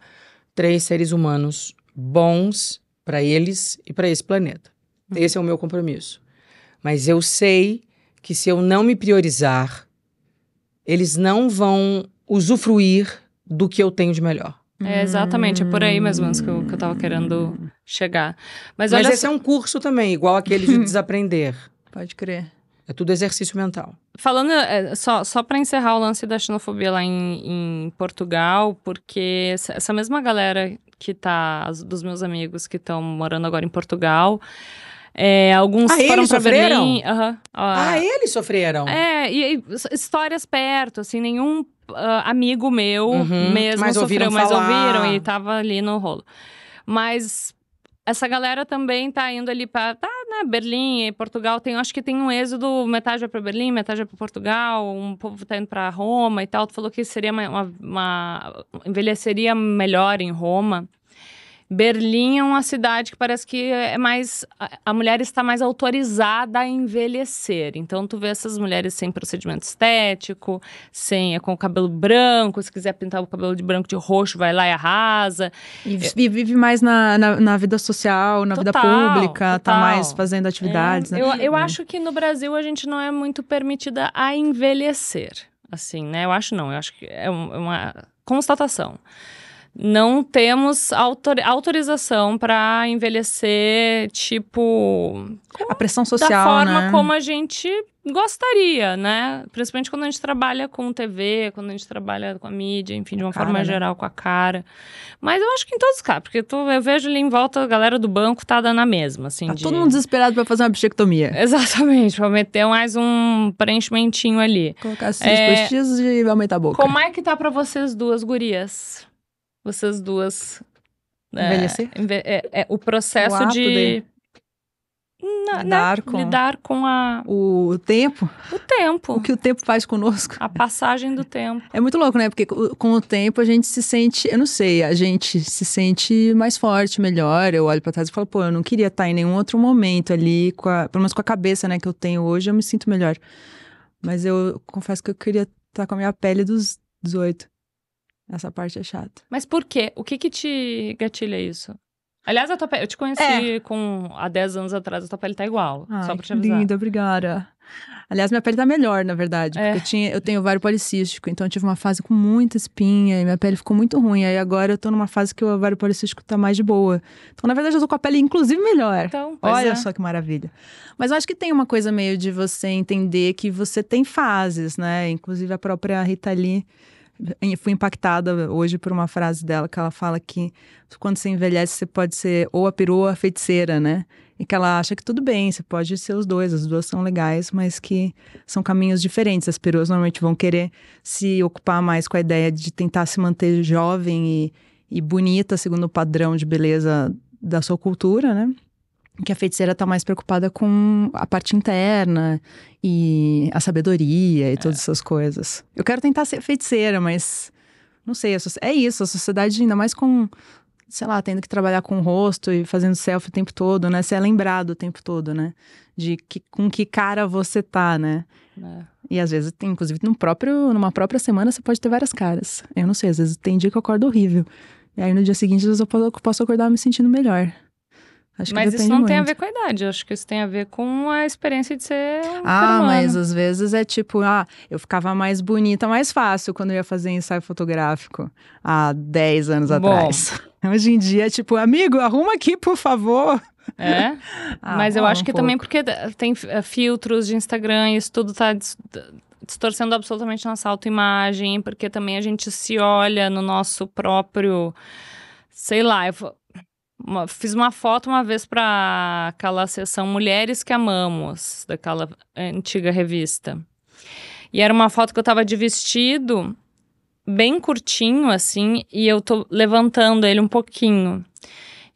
três seres humanos bons para eles e para esse planeta. Uhum. Esse é o meu compromisso. Mas eu sei que se eu não me priorizar, eles não vão usufruir do que eu tenho de melhor. É, exatamente, é por aí mais ou menos que eu, que eu tava querendo chegar. Mas, Mas esse só... é um curso também, igual aquele de desaprender. Pode crer. É tudo exercício mental. Falando, é, só, só para encerrar o lance da xenofobia lá em, em Portugal, porque essa, mesma galera que tá, dos meus amigos que estão morando agora em Portugal, é, alguns ah, foram para Berlim. Uhum. ah, eles sofreram? É, e, e histórias perto, assim, nenhum uh, amigo meu uhum. mesmo mas sofreu, mas falar. ouviram e tava ali no rolo. Mas essa galera também tá indo ali para tá, né, Berlim e Portugal. Tem, acho que tem um êxodo, metade é para Berlim, metade é para Portugal. Um povo tá indo para Roma e tal. Tu falou que seria uma, uma, uma envelheceria melhor em Roma. Berlim é uma cidade que parece que é mais. A mulher está mais autorizada a envelhecer. Então, tu vê essas mulheres sem procedimento estético, sem é com o cabelo branco. Se quiser pintar o cabelo de branco de roxo, vai lá e arrasa. E, e é. vive mais na, na, na, vida social, na total, vida pública, tá total. tá mais fazendo atividades. É, né? Eu, eu é. acho que no Brasil a gente não é muito permitida a envelhecer. Assim, né? Eu acho não. Eu acho que é uma constatação não temos autor, autorização para envelhecer, tipo. A pressão social. Da forma né? como a gente gostaria, né? Principalmente quando a gente trabalha com TV, quando a gente trabalha com a mídia, enfim, de uma cara, forma né? geral, com a cara. Mas eu acho que em todos os casos, porque tu, eu vejo ali em volta a galera do banco tá dando a mesma, assim. Tá de... todo mundo desesperado para fazer uma bichectomia. Exatamente, pra meter mais um preenchimentinho ali. Colocar cílios é... postiços e aumentar a boca. Como é que tá para vocês duas gurias? vocês duas. Né, Envelhecer? É, é, o processo o de. de... Né, lidar, né, com lidar com a... o tempo. O tempo. O que o tempo faz conosco. A passagem do tempo. É muito louco, né? Porque com o tempo a gente se sente, eu não sei, a gente se sente mais forte, melhor. Eu olho para trás e falo, pô, eu não queria estar tá em nenhum outro momento ali, com a, pelo menos com a cabeça, né, que eu tenho hoje, eu me sinto melhor. Mas eu confesso que eu queria estar tá com a minha pele dos 18. Essa parte é chata. Mas por quê? O que que te gatilha isso? Aliás, a tua pele, eu te conheci é. com há 10 anos atrás, a tua pele tá igual. Ai, só pra te avisar. Linda, obrigada. Aliás, minha pele tá melhor, na verdade. É. Porque eu, tinha, eu tenho ovário policístico, então eu tive uma fase com muita espinha e minha pele ficou muito ruim. Aí agora eu tô numa fase que o ovário policístico tá mais de boa. Então, na verdade, eu tô com a pele, inclusive, melhor. Então, Olha é. só que maravilha. Mas eu acho que tem uma coisa meio de você entender que você tem fases, né? Inclusive a própria Rita Lee fui impactada hoje por uma frase dela que ela fala que quando você envelhece você pode ser ou a perua ou a feiticeira, né? E que ela acha que tudo bem, você pode ser os dois, as duas são legais, mas que são caminhos diferentes. As peruas normalmente vão querer se ocupar mais com a ideia de tentar se manter jovem e, e bonita segundo o padrão de beleza da sua cultura, né? que a feiticeira está mais preocupada com a parte interna e a sabedoria e todas é. essas coisas. Eu quero tentar ser feiticeira, mas não sei, é isso, a sociedade ainda mais com sei lá, tendo que trabalhar com o rosto e fazendo selfie o tempo todo, né? Você é lembrado o tempo todo, né? De que, com que cara você tá, né? É. E às vezes, tem, inclusive, num próprio, numa própria semana você pode ter várias caras. Eu não sei, às vezes tem dia que eu acordo horrível. E aí no dia seguinte eu posso acordar me sentindo melhor. Acho mas isso não muito. tem a ver com a idade, acho que isso tem a ver com a experiência de ser. Um ah, ser mas às vezes é tipo, ah, eu ficava mais bonita, mais fácil quando eu ia fazer ensaio fotográfico há 10 anos Bom. atrás. Hoje em dia é tipo, amigo, arruma aqui, por favor. É, ah, mas eu acho um que pouco. também porque tem eh, filtros de Instagram, isso tudo tá distorcendo absolutamente nossa autoimagem, porque também a gente se olha no nosso próprio sei lá, eu, uma, fiz uma foto uma vez para aquela sessão Mulheres que Amamos, daquela antiga revista. E era uma foto que eu tava de vestido, bem curtinho, assim, e eu tô levantando ele um pouquinho.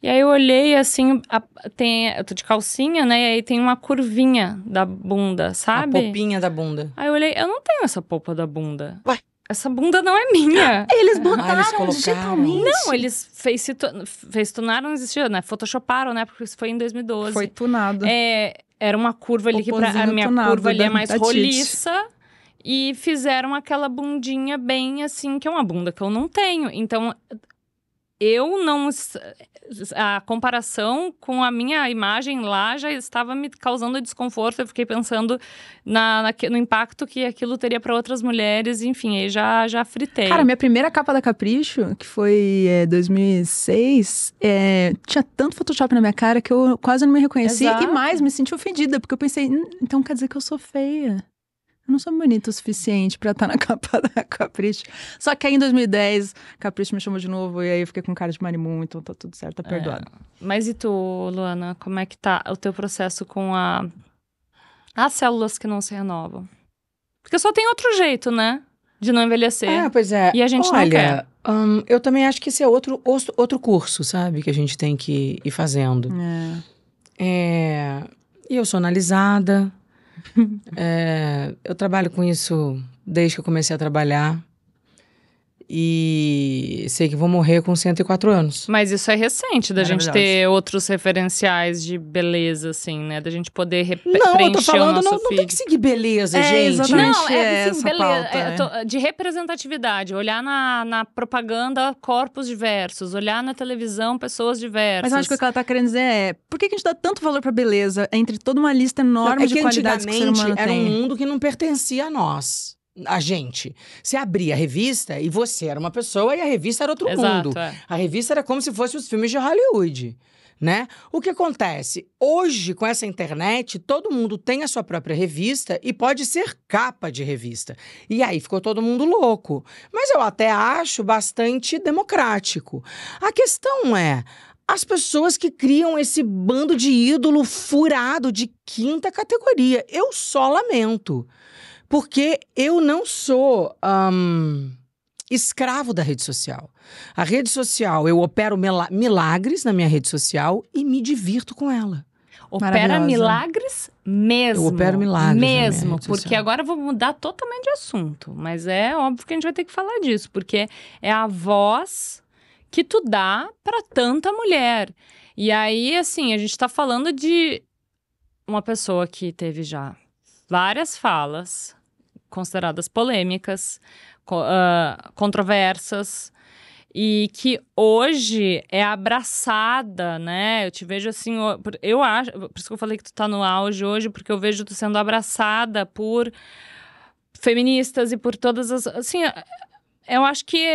E aí eu olhei assim, a, tem, eu tô de calcinha, né? E aí tem uma curvinha da bunda, sabe? A popinha da bunda. Aí eu olhei, eu não tenho essa polpa da bunda. Ué? essa bunda não é minha. Ah, eles botaram ah, eles digitalmente. Não, eles facetun, facetunaram, não existia, né? Photoshoparam, né? Porque isso foi em 2012. Foi tunado. É, era uma curva ali que pra, a minha curva ali é mais roliça. Tite. E fizeram aquela bundinha bem assim, que é uma bunda que eu não tenho. Então, eu não. A comparação com a minha imagem lá já estava me causando desconforto. Eu fiquei pensando na, na no impacto que aquilo teria para outras mulheres. Enfim, aí já, já fritei. Cara, minha primeira capa da Capricho, que foi é, 2006, é, tinha tanto Photoshop na minha cara que eu quase não me reconheci. Exato. E mais, me senti ofendida, porque eu pensei, hum, então quer dizer que eu sou feia. Eu não sou bonita o suficiente para estar tá na capa da Capricho. Só que aí em 2010, Capricho me chamou de novo e aí eu fiquei com cara de marimun, então tá tudo certo, tá é. perdoado. Mas e tu, Luana, como é que tá o teu processo com a as células que não se renovam? Porque só tem outro jeito, né? De não envelhecer. É, pois é. E a gente Olha, não quer. Hum, eu também acho que esse é outro, outro curso, sabe? Que a gente tem que ir fazendo. É. é... E eu sou analisada, é, eu trabalho com isso desde que eu comecei a trabalhar e sei que vou morrer com 104 anos. Mas isso é recente da é gente ter outros referenciais de beleza, assim, né? Da gente poder re- não, eu tô falando, não, não, tem que seguir beleza, é, gente. Exatamente não, é, é, assim, beleza. Pauta, é, né? tô, de representatividade, olhar na, na propaganda corpos diversos, olhar na televisão pessoas diversas. Mas acho que o que ela tá querendo dizer é, por que, a gente dá tanto valor pra beleza entre toda uma lista enorme não, é de qualidades que o ser humano era tem? era um mundo que não pertencia a nós a gente. Você abria a revista e você era uma pessoa e a revista era outro Exato, mundo. É. A revista era como se fosse os filmes de Hollywood. Né? O que acontece? Hoje, com essa internet, todo mundo tem a sua própria revista e pode ser capa de revista. E aí ficou todo mundo louco. Mas eu até acho bastante democrático. A questão é. As pessoas que criam esse bando de ídolo furado de quinta categoria. Eu só lamento. Porque eu não sou um, escravo da rede social. A rede social, eu opero milagres na minha rede social e me divirto com ela. Opera milagres mesmo. Eu opero milagres. Mesmo, porque agora eu vou mudar totalmente de assunto. Mas é óbvio que a gente vai ter que falar disso, porque é a voz que tu dá para tanta mulher. E aí, assim, a gente está falando de uma pessoa que teve já várias falas consideradas polêmicas, co uh, controversas, e que hoje é abraçada, né? Eu te vejo assim, eu acho, por isso que eu falei que tu tá no auge hoje, porque eu vejo tu sendo abraçada por feministas e por todas as, assim, ah, eu acho que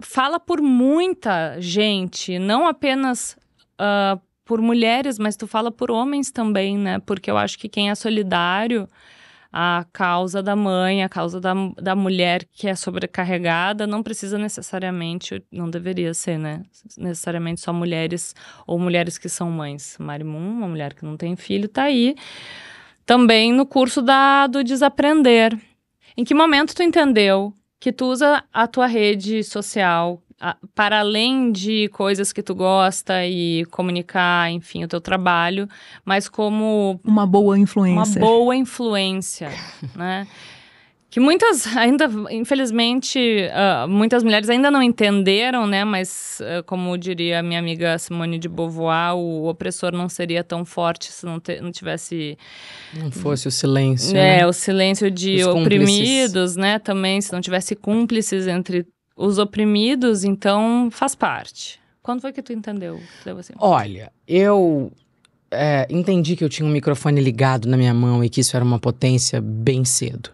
fala por muita gente, não apenas uh, por mulheres, mas tu fala por homens também, né? Porque eu acho que quem é solidário a causa da mãe, a causa da, da mulher que é sobrecarregada, não precisa necessariamente, não deveria ser, né? Necessariamente só mulheres ou mulheres que são mães. Marimun, uma mulher que não tem filho, tá aí. Também no curso da, do Desaprender. Em que momento tu entendeu que tu usa a tua rede social ah, para além de coisas que tu gosta e comunicar, enfim, o teu trabalho, mas como uma boa influência. Uma boa influência, né? Que muitas ainda, infelizmente, uh, muitas mulheres ainda não entenderam, né? Mas uh, como diria minha amiga Simone de Beauvoir, o opressor não seria tão forte se não, te, não tivesse não fosse o silêncio, é, né? o silêncio de Os oprimidos, cúmplices. né? Também se não tivesse cúmplices entre os oprimidos, então, faz parte. Quando foi que tu entendeu? Assim? Olha, eu é, entendi que eu tinha um microfone ligado na minha mão e que isso era uma potência bem cedo.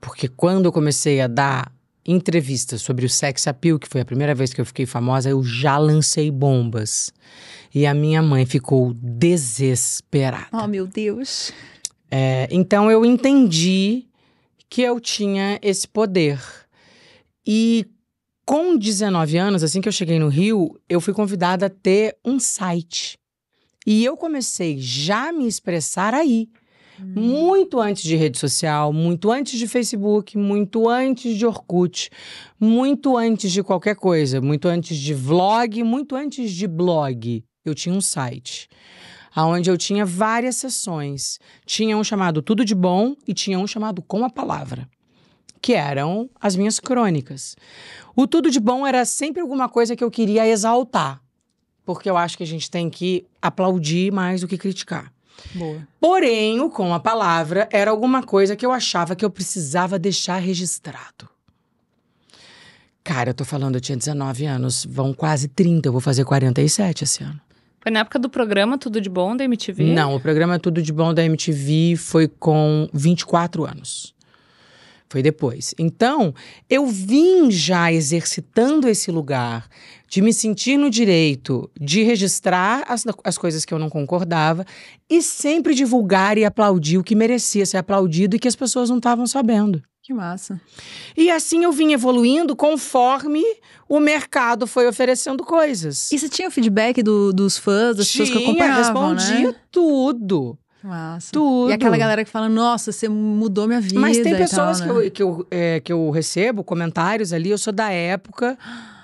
Porque quando eu comecei a dar entrevistas sobre o sex appeal, que foi a primeira vez que eu fiquei famosa, eu já lancei bombas. E a minha mãe ficou desesperada. Oh, meu Deus. É, então eu entendi que eu tinha esse poder. E com 19 anos, assim que eu cheguei no Rio, eu fui convidada a ter um site. E eu comecei já a me expressar aí. Hum. Muito antes de rede social, muito antes de Facebook, muito antes de Orkut, muito antes de qualquer coisa, muito antes de vlog, muito antes de blog. Eu tinha um site aonde eu tinha várias sessões. Tinha um chamado Tudo de Bom e tinha um chamado Com a Palavra que eram as minhas crônicas. O Tudo de Bom era sempre alguma coisa que eu queria exaltar, porque eu acho que a gente tem que aplaudir mais do que criticar. Boa. Porém, o com a palavra era alguma coisa que eu achava que eu precisava deixar registrado. Cara, eu tô falando, eu tinha 19 anos, vão quase 30, eu vou fazer 47 esse ano. Foi na época do programa Tudo de Bom da MTV? Não, o programa Tudo de Bom da MTV foi com 24 anos. Foi depois. Então, eu vim já exercitando esse lugar de me sentir no direito de registrar as, as coisas que eu não concordava e sempre divulgar e aplaudir o que merecia ser aplaudido e que as pessoas não estavam sabendo. Que massa. E assim eu vim evoluindo conforme o mercado foi oferecendo coisas. E você tinha o feedback do, dos fãs, das tinha, pessoas que acompanhavam, respondi né? tudo. Massa. Tudo. E aquela galera que fala, nossa, você mudou minha vida. Mas tem pessoas tal, né? que, eu, né? que, eu, é, que eu recebo comentários ali, eu sou da época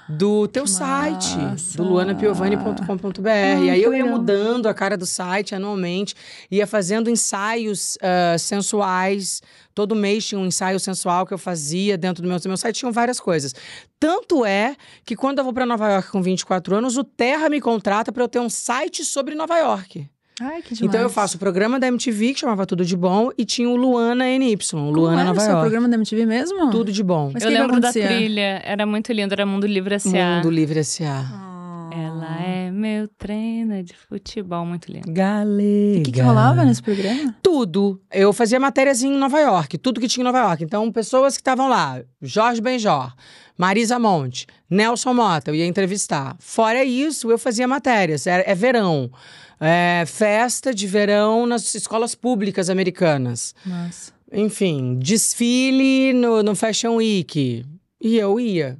do teu Massa. site, do luanapiovani.com.br. e aí eu ia mudando a cara do site anualmente, ia fazendo ensaios uh, sensuais. Todo mês tinha um ensaio sensual que eu fazia dentro do meu, do meu site, tinham várias coisas. Tanto é que quando eu vou para Nova York com 24 anos, o Terra me contrata para eu ter um site sobre Nova York. Ai, que demais. Então eu faço o programa da MTV, que chamava Tudo de Bom, e tinha o Luana NY, Luana Como era Nova o seu York. programa da MTV mesmo? Tudo de Bom. Mas eu lembro da trilha, era muito lindo, era Mundo Livre S.A. Mundo Livre S.A. Oh. Ah. Ela é meu treino de futebol, muito lindo. Galega. E o que, que rolava nesse programa? Tudo. Eu fazia matérias em Nova York, tudo que tinha em Nova York. Então, pessoas que estavam lá, Jorge Benjor, Marisa Monte, Nelson Mota, eu ia entrevistar. Fora isso, eu fazia matérias, é verão é, festa de verão nas escolas públicas americanas. Nossa. Enfim, desfile no, no Fashion Week. E eu ia.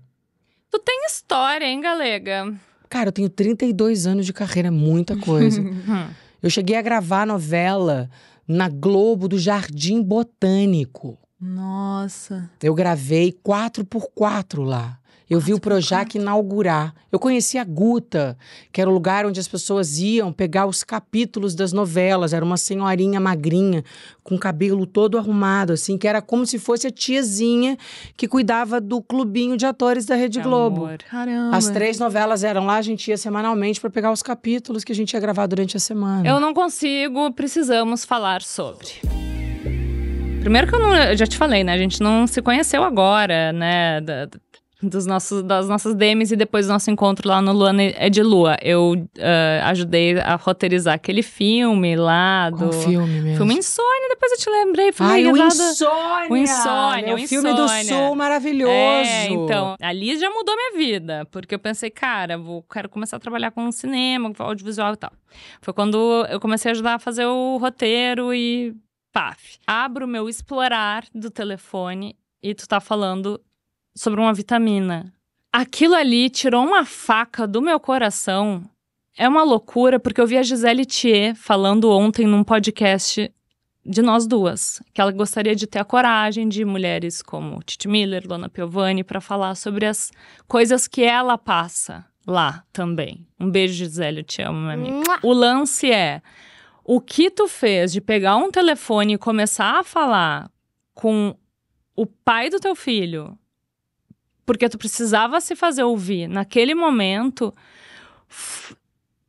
Tu tem história, hein, galega? Cara, eu tenho 32 anos de carreira, muita coisa. eu cheguei a gravar novela na Globo do Jardim Botânico. Nossa. Eu gravei 4x4 lá. Eu vi o Projac inaugurar. Eu conheci a Guta, que era o lugar onde as pessoas iam pegar os capítulos das novelas. Era uma senhorinha magrinha, com cabelo todo arrumado, assim, que era como se fosse a tiazinha que cuidava do clubinho de atores da Rede Globo. Amor. Caramba. As três novelas eram lá, a gente ia semanalmente para pegar os capítulos que a gente ia gravar durante a semana. Eu não consigo, precisamos falar sobre. Primeiro que eu, não, eu já te falei, né? A gente não se conheceu agora, né? Da, dos nossos, das nossas DMs e depois do nosso encontro lá no Luana é de Lua. Eu uh, ajudei a roteirizar aquele filme lá do. Qual filme mesmo? Filme Insônia, depois eu te lembrei. Foi Ai, o Insônia! O Insônia, é o, filme do Sul maravilhoso. É, então, ali já mudou minha vida, porque eu pensei, cara, vou, quero começar a trabalhar com cinema, com audiovisual e tal. Foi quando eu comecei a ajudar a fazer o roteiro e. Paf. Abro o meu explorar do telefone e tu tá falando sobre uma vitamina. Aquilo ali tirou uma faca do meu coração. É uma loucura, porque eu vi a Gisele Thier falando ontem num podcast de nós duas, que ela gostaria de ter a coragem de mulheres como Titi Miller, Lona Piovani, para falar sobre as coisas que ela passa lá também. Um beijo, Gisele, eu te amo, minha amiga. O lance é: o que tu fez de pegar um telefone e começar a falar com o pai do teu filho, porque tu precisava se fazer ouvir. Naquele momento,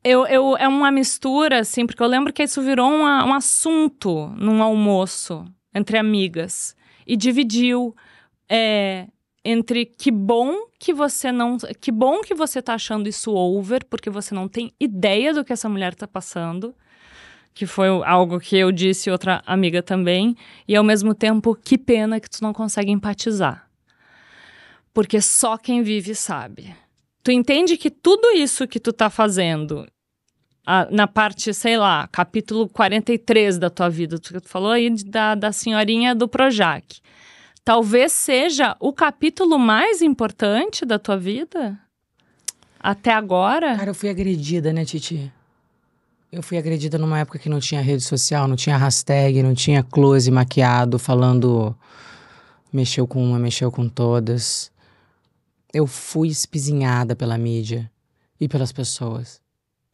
eu, eu, é uma mistura, assim, porque eu lembro que isso virou uma, um assunto num almoço entre amigas. E dividiu é, entre que bom que você não. Que bom que você tá achando isso over, porque você não tem ideia do que essa mulher tá passando. Que foi algo que eu disse outra amiga também. E ao mesmo tempo, que pena que tu não consegue empatizar porque só quem vive sabe. Tu entende que tudo isso que tu tá fazendo a, na parte, sei lá, capítulo 43 da tua vida, tu, tu falou aí da, da senhorinha do Projac. Talvez seja o capítulo mais importante da tua vida? Até agora? Cara, eu fui agredida, né, Titi? Eu fui agredida numa época que não tinha rede social, não tinha hashtag, não tinha close maquiado, falando mexeu com uma, mexeu com todas. Eu fui espizinhada pela mídia e pelas pessoas.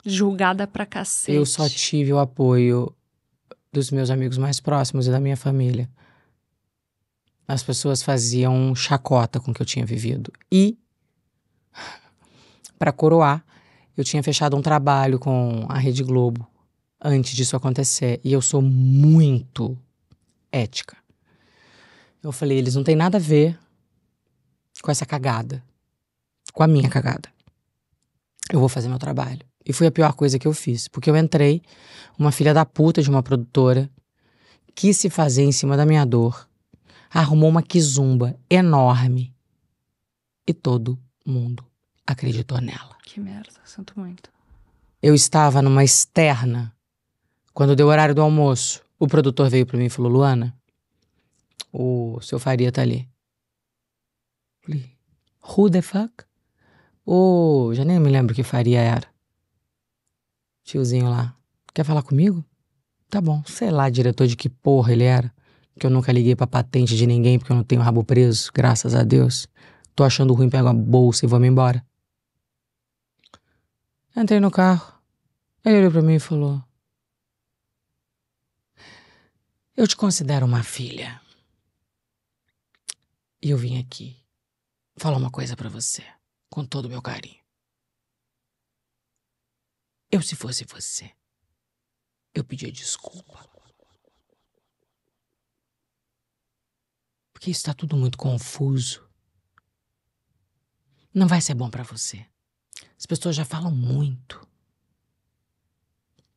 Julgada pra cacete. Eu só tive o apoio dos meus amigos mais próximos e da minha família. As pessoas faziam chacota com o que eu tinha vivido. E, para coroar, eu tinha fechado um trabalho com a Rede Globo antes disso acontecer. E eu sou muito ética. Eu falei, eles não têm nada a ver com essa cagada. Com a minha cagada. Eu vou fazer meu trabalho. E foi a pior coisa que eu fiz, porque eu entrei, uma filha da puta de uma produtora, quis se fazer em cima da minha dor, arrumou uma quizumba enorme e todo mundo acreditou nela. Que merda, sinto muito. Eu estava numa externa. Quando deu o horário do almoço, o produtor veio para mim e falou: Luana, o seu Faria tá ali. Who the fuck? Ou oh, já nem me lembro o que faria era. Tiozinho lá, quer falar comigo? Tá bom, sei lá, diretor de que porra ele era. Que eu nunca liguei pra patente de ninguém porque eu não tenho rabo preso, graças a Deus. Tô achando ruim, pego a bolsa e vou-me embora. Entrei no carro. Ele olhou pra mim e falou: Eu te considero uma filha. E eu vim aqui falar uma coisa para você, com todo o meu carinho. Eu, se fosse você, eu pedia desculpa. Porque está tudo muito confuso. Não vai ser bom para você. As pessoas já falam muito.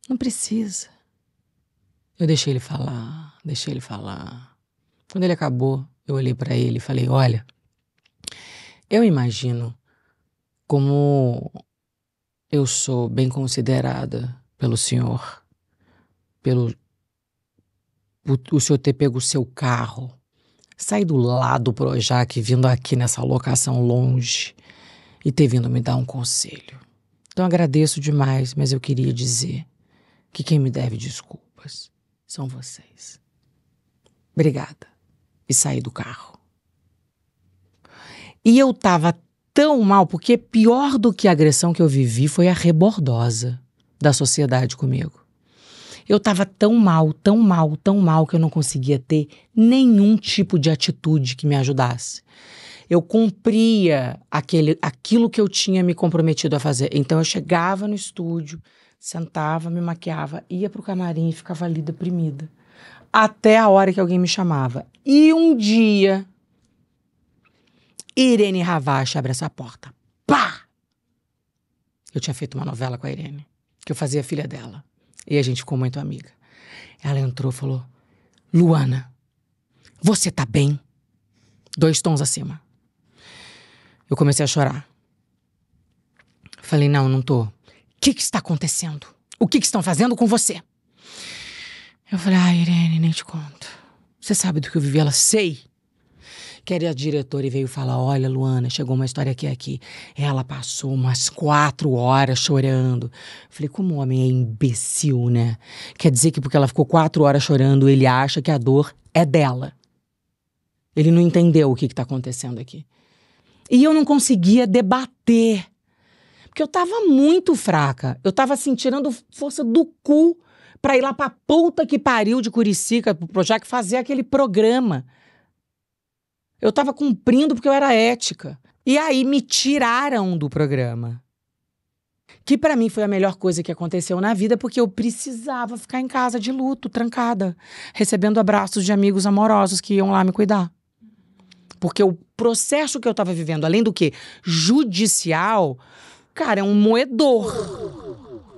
Não precisa. Eu deixei ele falar, deixei ele falar. Quando ele acabou, eu olhei para ele e falei: "Olha, eu imagino como eu sou bem considerada pelo senhor, pelo o, o senhor ter pego o seu carro, sair do lado Projac vindo aqui nessa locação longe e ter vindo me dar um conselho. Então agradeço demais, mas eu queria dizer que quem me deve desculpas são vocês. Obrigada. E saí do carro. E eu tava tão mal, porque pior do que a agressão que eu vivi foi a rebordosa da sociedade comigo. Eu tava tão mal, tão mal, tão mal que eu não conseguia ter nenhum tipo de atitude que me ajudasse. Eu cumpria aquele, aquilo que eu tinha me comprometido a fazer. Então eu chegava no estúdio, sentava, me maquiava, ia pro camarim e ficava ali deprimida. Até a hora que alguém me chamava. E um dia Irene Ravache abre essa porta. Pá! Eu tinha feito uma novela com a Irene, que eu fazia filha dela. E a gente ficou muito amiga. Ela entrou e falou: Luana, você tá bem? Dois tons acima. Eu comecei a chorar. Falei: Não, não tô. O que, que está acontecendo? O que, que estão fazendo com você? Eu falei: Ah, Irene, nem te conto. Você sabe do que eu vivi? Ela sei que era a diretora e veio falar: Olha, Luana, chegou uma história aqui, aqui. Ela passou umas quatro horas chorando. Falei: Como o homem é imbecil, né? Quer dizer que porque ela ficou quatro horas chorando, ele acha que a dor é dela. Ele não entendeu o que está acontecendo aqui. E eu não conseguia debater. Porque eu estava muito fraca. Eu estava assim, tirando força do cu para ir lá pra puta que pariu de Curicica, pro Projac, fazer aquele programa. Eu estava cumprindo porque eu era ética. E aí me tiraram do programa. Que para mim foi a melhor coisa que aconteceu na vida, porque eu precisava ficar em casa de luto, trancada, recebendo abraços de amigos amorosos que iam lá me cuidar. Porque o processo que eu estava vivendo, além do que judicial, cara, é um moedor.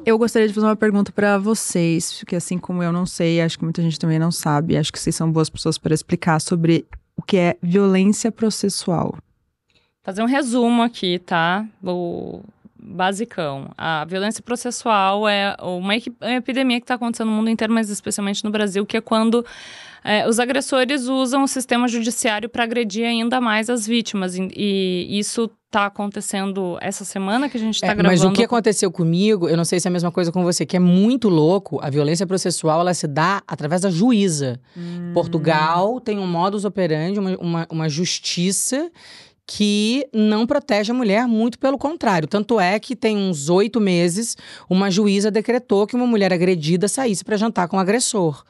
Eu gostaria de fazer uma pergunta para vocês, porque assim como eu não sei, acho que muita gente também não sabe, acho que vocês são boas pessoas para explicar sobre que é violência processual. Fazer um resumo aqui, tá? Vou basicão. A violência processual é uma, é uma epidemia que está acontecendo no mundo inteiro, mas especialmente no Brasil, que é quando é, os agressores usam o sistema judiciário para agredir ainda mais as vítimas. E, e isso está acontecendo essa semana que a gente está é, gravando. Mas o que aconteceu comigo, eu não sei se é a mesma coisa com você, que é muito louco. A violência processual ela se dá através da juíza. Hum. Portugal tem um modus operandi, uma, uma, uma justiça que não protege a mulher, muito pelo contrário. Tanto é que tem uns oito meses, uma juíza decretou que uma mulher agredida saísse para jantar com o um agressor.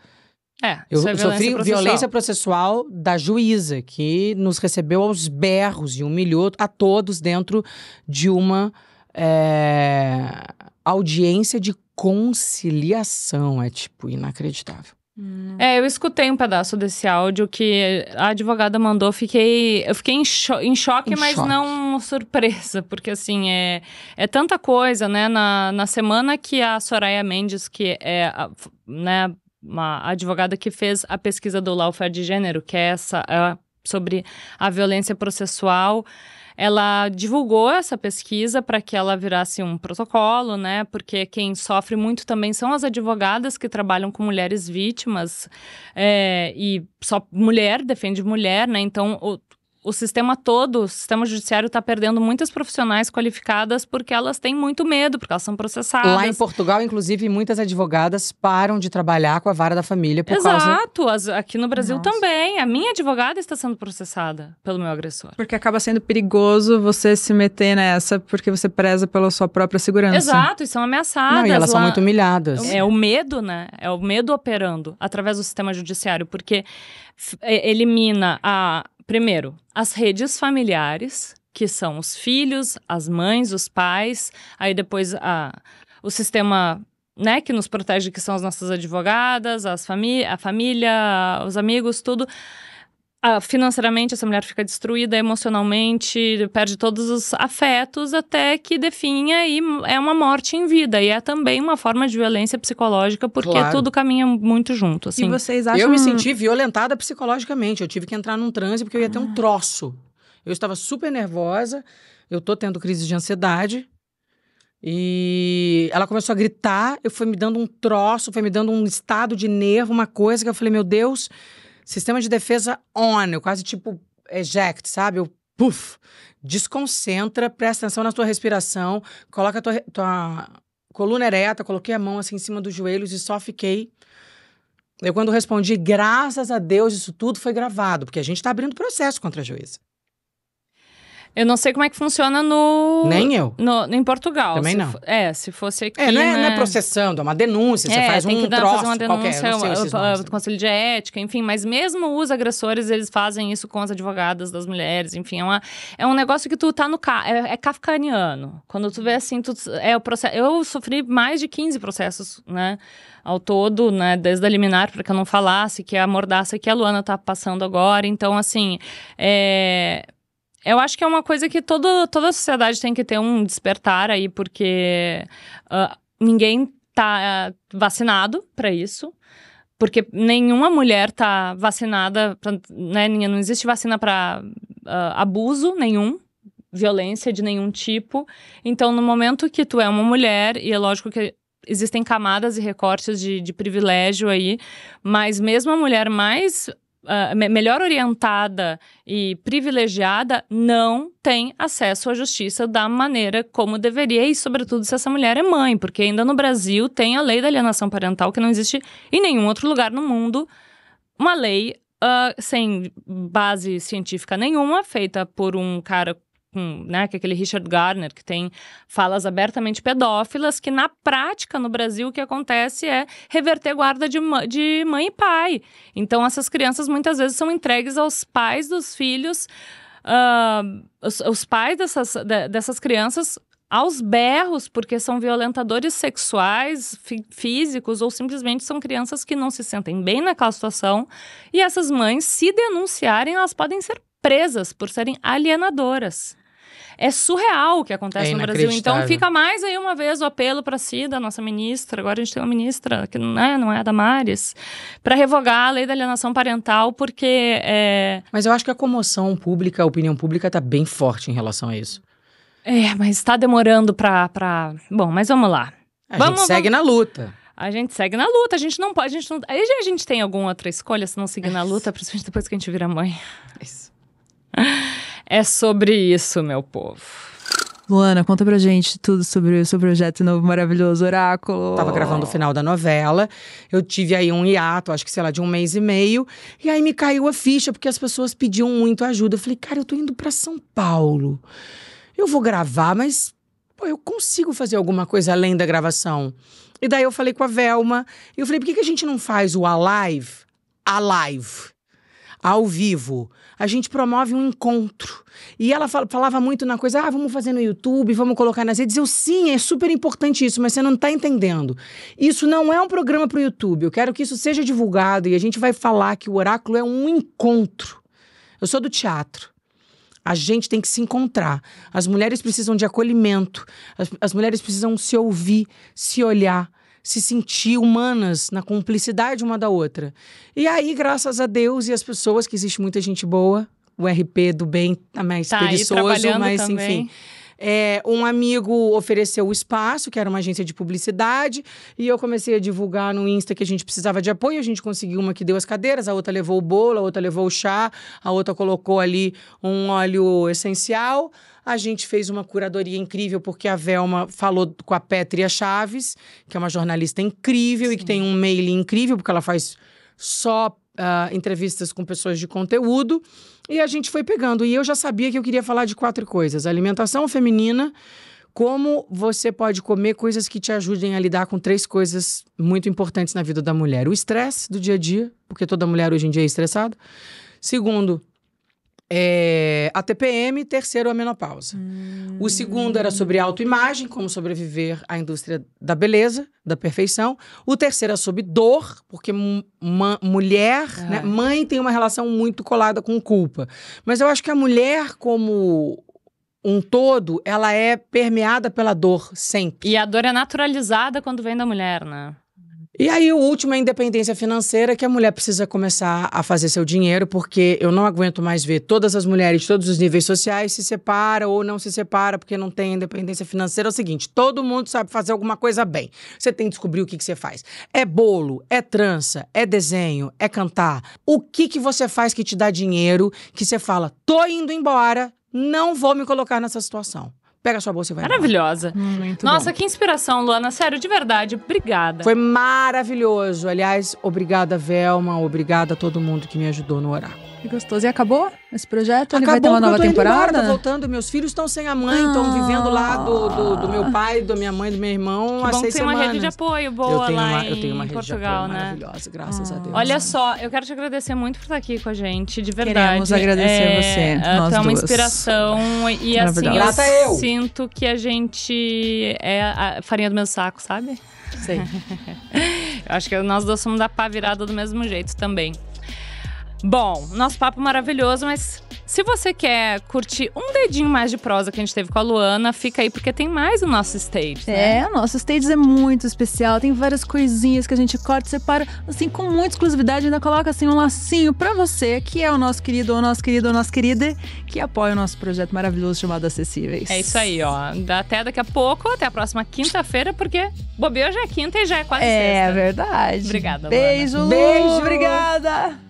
É, eu é violência sofri processual. violência processual da juíza, que nos recebeu aos berros e humilhou a todos dentro de uma é, audiência de conciliação. É tipo inacreditável. Hum. É, eu escutei um pedaço desse áudio que a advogada mandou, fiquei, eu fiquei em, cho em choque, em mas choque. não surpresa, porque assim, é, é tanta coisa, né, na, na semana que a Soraya Mendes, que é, a, né, uma advogada que fez a pesquisa do Lawfare de Gênero, que é essa, é sobre a violência processual, ela divulgou essa pesquisa para que ela virasse um protocolo, né? Porque quem sofre muito também são as advogadas que trabalham com mulheres vítimas é, e só mulher defende mulher, né? Então o, o sistema todo, o sistema judiciário está perdendo muitas profissionais qualificadas porque elas têm muito medo, porque elas são processadas. Lá em Portugal, inclusive, muitas advogadas param de trabalhar com a vara da família por Exato, causa... Exato, aqui no Brasil Nossa. também. A minha advogada está sendo processada pelo meu agressor. Porque acaba sendo perigoso você se meter nessa porque você preza pela sua própria segurança. Exato, e são ameaçadas. Não, e elas lá... são muito humilhadas. É o medo, né? É o medo operando através do sistema judiciário, porque elimina a primeiro, as redes familiares, que são os filhos, as mães, os pais, aí depois a, o sistema né, que nos protege, que são as nossas advogadas, as a família, os amigos, tudo ah, financeiramente essa mulher fica destruída, emocionalmente, perde todos os afetos até que definha e é uma morte em vida. E é também uma forma de violência psicológica, porque claro. tudo caminha muito junto. Assim. E vocês acham... Eu me senti violentada psicologicamente. Eu tive que entrar num transe porque eu ia ah. ter um ah. troço. Eu estava super nervosa, eu tô tendo crise de ansiedade. E ela começou a gritar, eu fui me dando um troço, foi me dando um estado de nervo, uma coisa que eu falei, meu Deus, Sistema de defesa on, eu quase tipo eject, sabe? Eu puff, desconcentra, presta atenção na tua respiração, coloca a tua, tua coluna ereta, coloquei a mão assim em cima dos joelhos e só fiquei. Eu, quando respondi, graças a Deus, isso tudo foi gravado, porque a gente está abrindo processo contra a juíza. Eu não sei como é que funciona no. Nem eu. No, em Portugal. Também não. É, se fosse aqui. É, não é, né? não é né? processando, é uma denúncia. É, você faz tem um que dar, troço fazer uma denúncia qualquer, o, Conselho de Ética, enfim. Mas mesmo os agressores, eles fazem isso com as advogadas das mulheres, enfim. É, uma, é um negócio que tu tá no. Ca, é, é kafkaniano. Quando tu vê assim, tu, é o processo. Eu sofri mais de 15 processos, né? Ao todo, né? Desde a liminar, para que eu não falasse, que é a mordaça que a Luana tá passando agora. Então, assim. É eu acho que é uma coisa que todo, toda a sociedade tem que ter um despertar aí, porque uh, ninguém tá uh, vacinado para isso. Porque nenhuma mulher tá vacinada, pra, né? Não existe vacina para uh, ah, abuso nenhum, violência de nenhum tipo. Então, no momento que tu é uma mulher, e é lógico que existem camadas e recortes de, de privilégio aí, mas mesmo a mulher mais ah, melhor orientada e privilegiada não tem acesso à justiça da maneira como deveria, e sobretudo se essa mulher é mãe, porque ainda no Brasil tem a lei da alienação parental que não existe em nenhum outro lugar no mundo. Uma lei Uh, sem base científica nenhuma, feita por um cara com, né, que é aquele Richard Garner, que tem falas abertamente pedófilas, que na prática no Brasil o que acontece é reverter guarda de, de mãe e pai. Então essas crianças muitas vezes são entregues aos pais dos filhos. Uh, os, os, pais dessas, dessas crianças aos berros, porque são violentadores sexuais, fí físicos, ou simplesmente são crianças que não se sentem bem naquela situação. E essas mães, se denunciarem, elas podem ser presas por serem alienadoras. É surreal o que acontece é no Brasil. Então fica mais aí uma vez o apelo para si, da nossa ministra, agora a gente tem uma ministra que não é, não é a Damares, para revogar a lei da alienação parental, porque... É... Mas eu acho que a comoção pública, a opinião pública está bem forte em relação a isso. É, mas está demorando para... Pra... Bom, mas vamos lá. A vamos, gente segue vamos... na luta. A gente segue na luta, a gente não pode. A gente não... Aí a gente tem alguma outra escolha se não seguir na luta, principalmente depois que a gente vira mãe. Isso é sobre isso, meu povo. Luana, conta pra gente tudo sobre o seu projeto novo maravilhoso Oráculo. Tava gravando o final da novela, eu tive aí um hiato, acho que sei lá, de um mês e meio, e aí me caiu a ficha porque as pessoas pediam muito ajuda. Eu falei, cara, eu tô indo para São Paulo. Eu vou gravar, mas pô, eu consigo fazer alguma coisa além da gravação. E daí eu falei com a Velma, e eu falei, por que, que a gente não faz o Alive? Alive ao vivo. A gente promove um encontro. E ela falava muito na coisa, ah, vamos fazer no YouTube, vamos colocar nas redes. Eu, sim, é super importante isso, mas você não está entendendo. Isso não é um programa para o YouTube. Eu quero que isso seja divulgado e a gente vai falar que o oráculo é um encontro. Eu sou do teatro. A gente tem que se encontrar. As mulheres precisam de acolhimento. As, as mulheres precisam se ouvir, se olhar se sentir humanas na cumplicidade uma da outra. E aí, graças a Deus e as pessoas, que existe muita gente boa, o RP do bem tá mais tá, preguiçoso, mas também. enfim. É, um amigo ofereceu o espaço, que era uma agência de publicidade, e eu comecei a divulgar no Insta que a gente precisava de apoio. A gente conseguiu uma que deu as cadeiras, a outra levou o bolo, a outra levou o chá, a outra colocou ali um óleo essencial. A gente fez uma curadoria incrível porque a Velma falou com a Pétria Chaves, que é uma jornalista incrível Sim. e que tem um mail incrível, porque ela faz só uh, entrevistas com pessoas de conteúdo. E a gente foi pegando. E eu já sabia que eu queria falar de quatro coisas: alimentação feminina como você pode comer coisas que te ajudem a lidar com três coisas muito importantes na vida da mulher: o estresse do dia a dia, porque toda mulher hoje em dia é estressada. Segundo, é, a TPM, terceiro a menopausa. Hum. O segundo era sobre autoimagem, como sobreviver à indústria da beleza, da perfeição. O terceiro é sobre dor, porque mulher, ah. né, mãe tem uma relação muito colada com culpa. Mas eu acho que a mulher como um todo, ela é permeada pela dor sempre. E a dor é naturalizada quando vem da mulher, né? E aí o último é a independência financeira, que a mulher precisa começar a fazer seu dinheiro, porque eu não aguento mais ver todas as mulheres, todos os níveis sociais, se separam ou não se separam porque não tem independência financeira. É o seguinte, todo mundo sabe fazer alguma coisa bem. Você tem que descobrir o que, que você faz. É bolo, é trança, é desenho, é cantar. O que, que você faz que te dá dinheiro, que você fala, tô indo embora, não vou me colocar nessa situação. Pega sua bolsa e vai. Maravilhosa. Nossa, bom. que inspiração, Luana. Sério, de verdade, obrigada. Foi maravilhoso. Aliás, obrigada, Velma. Obrigada a todo mundo que me ajudou no oráculo. Que gostoso. E acabou esse projeto? Acabou, Ele vai ter uma nova temporada? Embora, tá voltando, meus filhos estão sem a mãe, estão ah. vivendo lá do, do, do, meu pai, da minha mãe, do meu irmão. Que bom que tem semanas. uma rede de apoio boa lá uma, em Portugal, né? Maravilhosa, graças ah. a Deus. Olha né? só, eu quero te agradecer muito por estar aqui com a gente, de verdade. Queremos agradecer é, você. É, nós é uma inspiração e assim, eu, eu, sinto que a gente é a farinha do meu saco, sabe? Sei. eu acho que nós dois somos da pá virada do mesmo jeito também. Bom, nosso papo maravilhoso, mas se você quer curtir um dedinho mais de prosa que a gente teve com a Luana, fica aí porque tem mais o nosso stage. Né? É, o nosso stage é muito especial, tem várias coisinhas que a gente corta, separa, assim, com muita exclusividade, ainda coloca assim um lacinho para você, que é o nosso querido, ou nosso querido, ou nossa querida, que apoia o nosso projeto maravilhoso chamado Acessíveis. É isso aí, ó. Até daqui a pouco, até a próxima quinta-feira, porque bobeou já é quinta e já é quase é, sexta. É verdade. Obrigada, Luana. Beijo, Luana. Beijo, obrigada.